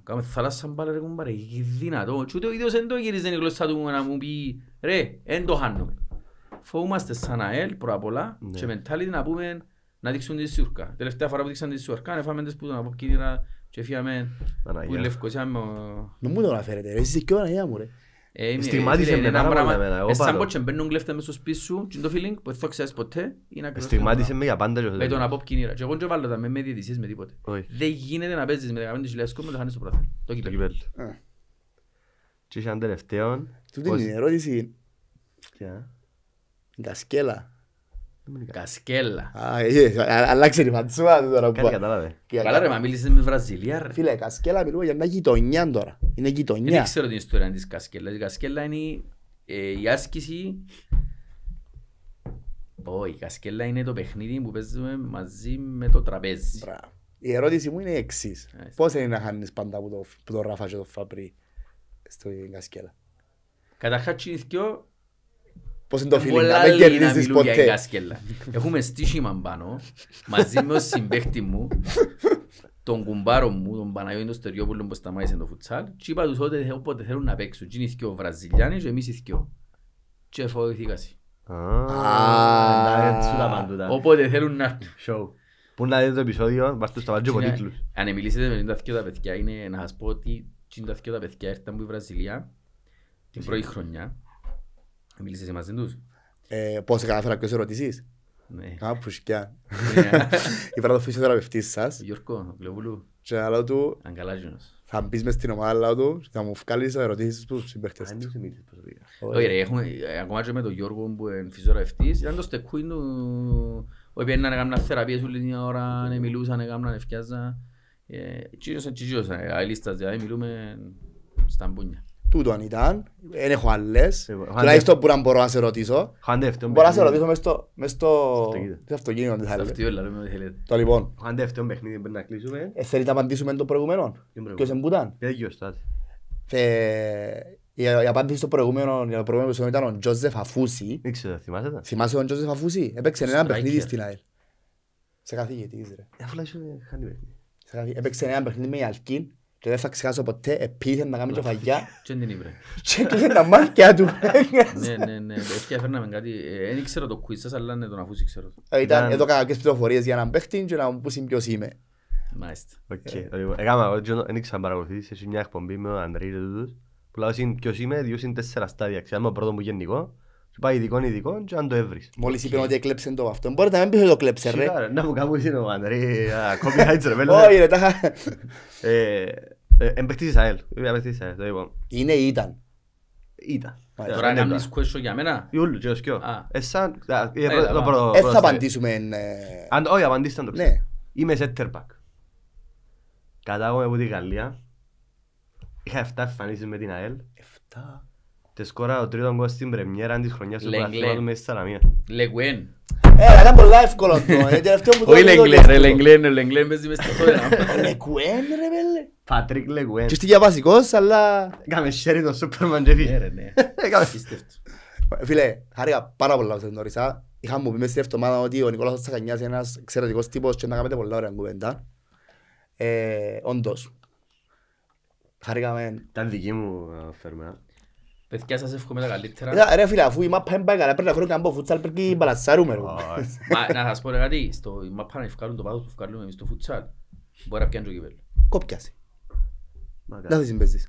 κάνουμε θάλασσα μπάλα, ρε κουμπάρε, δυνατόν. Και ούτε ο ίδιος δεν το γυρίζει η γλώσσα του να μου πει ρε, δεν το χάνουμε. Φοβούμαστε σαν ΑΕΛ πρώτα απ' όλα ναι. και μετά να πούμε να δείξουν τη σούρκα. Τελευταία φορά που δείξαν τη Σιουρκά, έφαμε τις που τον από κίνηρα και φύγαμε που λευκοσιάμε. με... μου το αναφέρετε ρε, είσαι και ο Αναγιά μου ρε. Ε, Στιγμάτισε ε, με πάρα πολλά εμένα, εγώ πάνω. Ε, σαν πότσε μπαίνουν κλέφτες μέσα στο σπίτι σου και το feeling που δεν το ξέρεις ποτέ Στιγμάτισε με για πάντα. Με τον από κίνηρα. Και εγώ δεν βάλω τα με διαιτησίες με τίποτε. Δεν γίνεται να παίζεις με 15 χιλιάδες κόμμα το χάνεις το πρώτο. Το κυπέλ. Και είσαι αν τελευταίον. Τούτη είναι η ερώτηση. Τα σκέλα. Κασκέλα. Ε, ε, Αλλάξε τη φαντσούα του τώρα. Κάτι κατάλαβε. Καλά ρε, μα μίλησες με Βραζιλία ρε. Φίλε, Κασκέλα μιλούμε για μια γειτονιά τώρα. Είναι γειτονιά. Δεν ξέρω την ιστορία της Κασκέλας. Η Κασκέλα είναι ε, η άσκηση... Όχι, η Κασκέλα είναι το παιχνίδι που παίζουμε μαζί με το τραπέζι. Μπράβο. Η ερώτηση μου είναι η εξής. Πώς είναι να χάνεις πάντα από το Ράφα και το Φαπρί στο Κασκέλα. Καταρχάς, Πώς είναι το feeling, να μην κερδίζεις ποτέ. Έχουμε στήσιμα πάνω, μαζί με ο συμπαίχτη μου, τον κουμπάρο μου, τον Παναγιώτη του Στεριόπουλου που σταμάτησε το φουτσάλ και είπα τους ότι όποτε θέλουν να παίξουν. Τι είναι οι δυο Βραζιλιάνοι και εμείς οι δυο. Και φοβηθήκα Όποτε θέλουν να έρθουν. Πού να δείτε το επεισόδιο, βάστε στο βάτζο υποτίτλους. Αν μιλήσετε με τα δυο τα παιδιά, είναι να σας πω ότι τα δυο τα παιδιά έρθαν από η Βραζιλία την πρώτη χρονιά Μίλησες μαζί τους. Ε, πώς κατάφερα ποιος ερωτήσεις. Ναι. Κάπου σκιά. Ναι. Είπα να το φυσιοθεραπευτής σας. Γιώργο, Βλεβούλου. Και να λέω του... Αγκαλάζινος. Θα μπεις μες στην ομάδα του και θα μου βγάλεις ερωτήσεις τους συμπαίχτες του. Όχι ρε, έχουμε, ε, ακόμα και με τον Γιώργο που είναι φυσιοθεραπευτής, ήταν το στεκούιν του... Όποιοι έπαιρναν να κάνουν θεραπείες όλη την ώρα, μιλούσαν, έκαναν, ευκιάζαν. Ε, τσίγιωσαν, τσίγιωσαν. Αελίστας, δηλαδή μιλούμε στα μπούνια. Τούτο αν ήταν. Δεν έχω άλλες. Ε, Τουλάχιστον που να μπορώ να σε ρωτήσω. Μπορώ να σε ρωτήσω μέσα στο αυτοκίνητο. Το λοιπόν. Χαντεύτεο παιχνίδι πρέπει να κλείσουμε. Ε, Θέλει να απαντήσουμε το προηγούμενο. Ποιο εμπουτάν. Ε, η απάντηση στο προηγούμενο για το προηγούμενο ήταν ο Τζόζεφ Αφούση. Δεν ξέρω, θυμάσαι. τον Τζόζεφ Αφούση. Έπαιξε ένα παιχνίδι στην ΑΕΛ. Σε καθηγητής. Έπαιξε ένα παιχνίδι με Ιαλκίν και δεν θα ξεχάσω ποτέ, επίθεν να κάνει και φαγιά. Και την ύπρε. Και είναι τα μάτια του. Ναι, ναι, ναι. Έτσι έφερναμε κάτι. Ε, δεν ήξερα το quiz σας, αλλά είναι τον αφούς ήξερα ε, Ήταν εδώ κάποιες πληροφορίες για να παίχτη και να μου πούσουν ποιος είμαι. Μάλιστα. Έκανα, λοιπόν, ε, δεν ήξερα να παρακολουθείς, σε μια εκπομπή με τον Ανδρή Λεδούδους. Που λέω ποιος είμαι, δύο είναι τέσσερα στάδια. Ξέρω πρώτο μου γενικό. Σου πάει ειδικό, ειδικό, και αν το έβρεις. Μόλις είπε ότι έκλεψε το αυτό. Μπορεί να μην πεις το κλέψε ρε. Να μου ο Ανδρή, κόπι χάιτς ρε. Όχι ρε, Εμπαιχτής Ισαέλ. Ε, είναι ή ήταν. Ήταν. Τώρα να μιλήσεις κουέσιο για μένα. Ιούλου και Δεν ναι, ε, θα απαντήσουμε. Ε, όχι, απαντήστε το ναι. Είμαι σε τερπακ. Κατάγομαι από τη Γαλλία. Είχα 7 εμφανίσεις με την ΑΕΛ σκορά ο τρίτο γκολ στην πρεμιέρα της χρονιάς του Παναθηναϊκού με τη Σαλαμία. Λεγουέν. Ε, ήταν πολύ εύκολο το. Όχι Λεγκλέ, ρε Λεγκλέ, ο Λεγκλέ παίζει μες στο χώρα. Λεγουέν ρε πέλε. Πατρίκ Λεγουέν. Και για βασικός, αλλά... Κάμε χέρι το Σούπερμαν και φύγε. Φίλε, χάρηκα πάρα πολλά σε γνώρισα. Είχα ο Νικόλας είναι μου φερμένα. Παιδιά σας εύχομαι τα καλύτερα. Ρε φίλε, αφού η μάπα πάει καλά, πρέπει να βρω καμπό φουτσάλ, πρέπει και μπαλασσάρουμε. Να σας πω ρε κάτι, στο μάπα να ευκάλλουν το πάθος που ευκάλλουμε εμείς στο φουτσάλ, μπορεί να πιάνει το κύπελος. Κόπιασε. Να δεις συμπέζεις.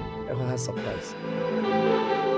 it'll have some place.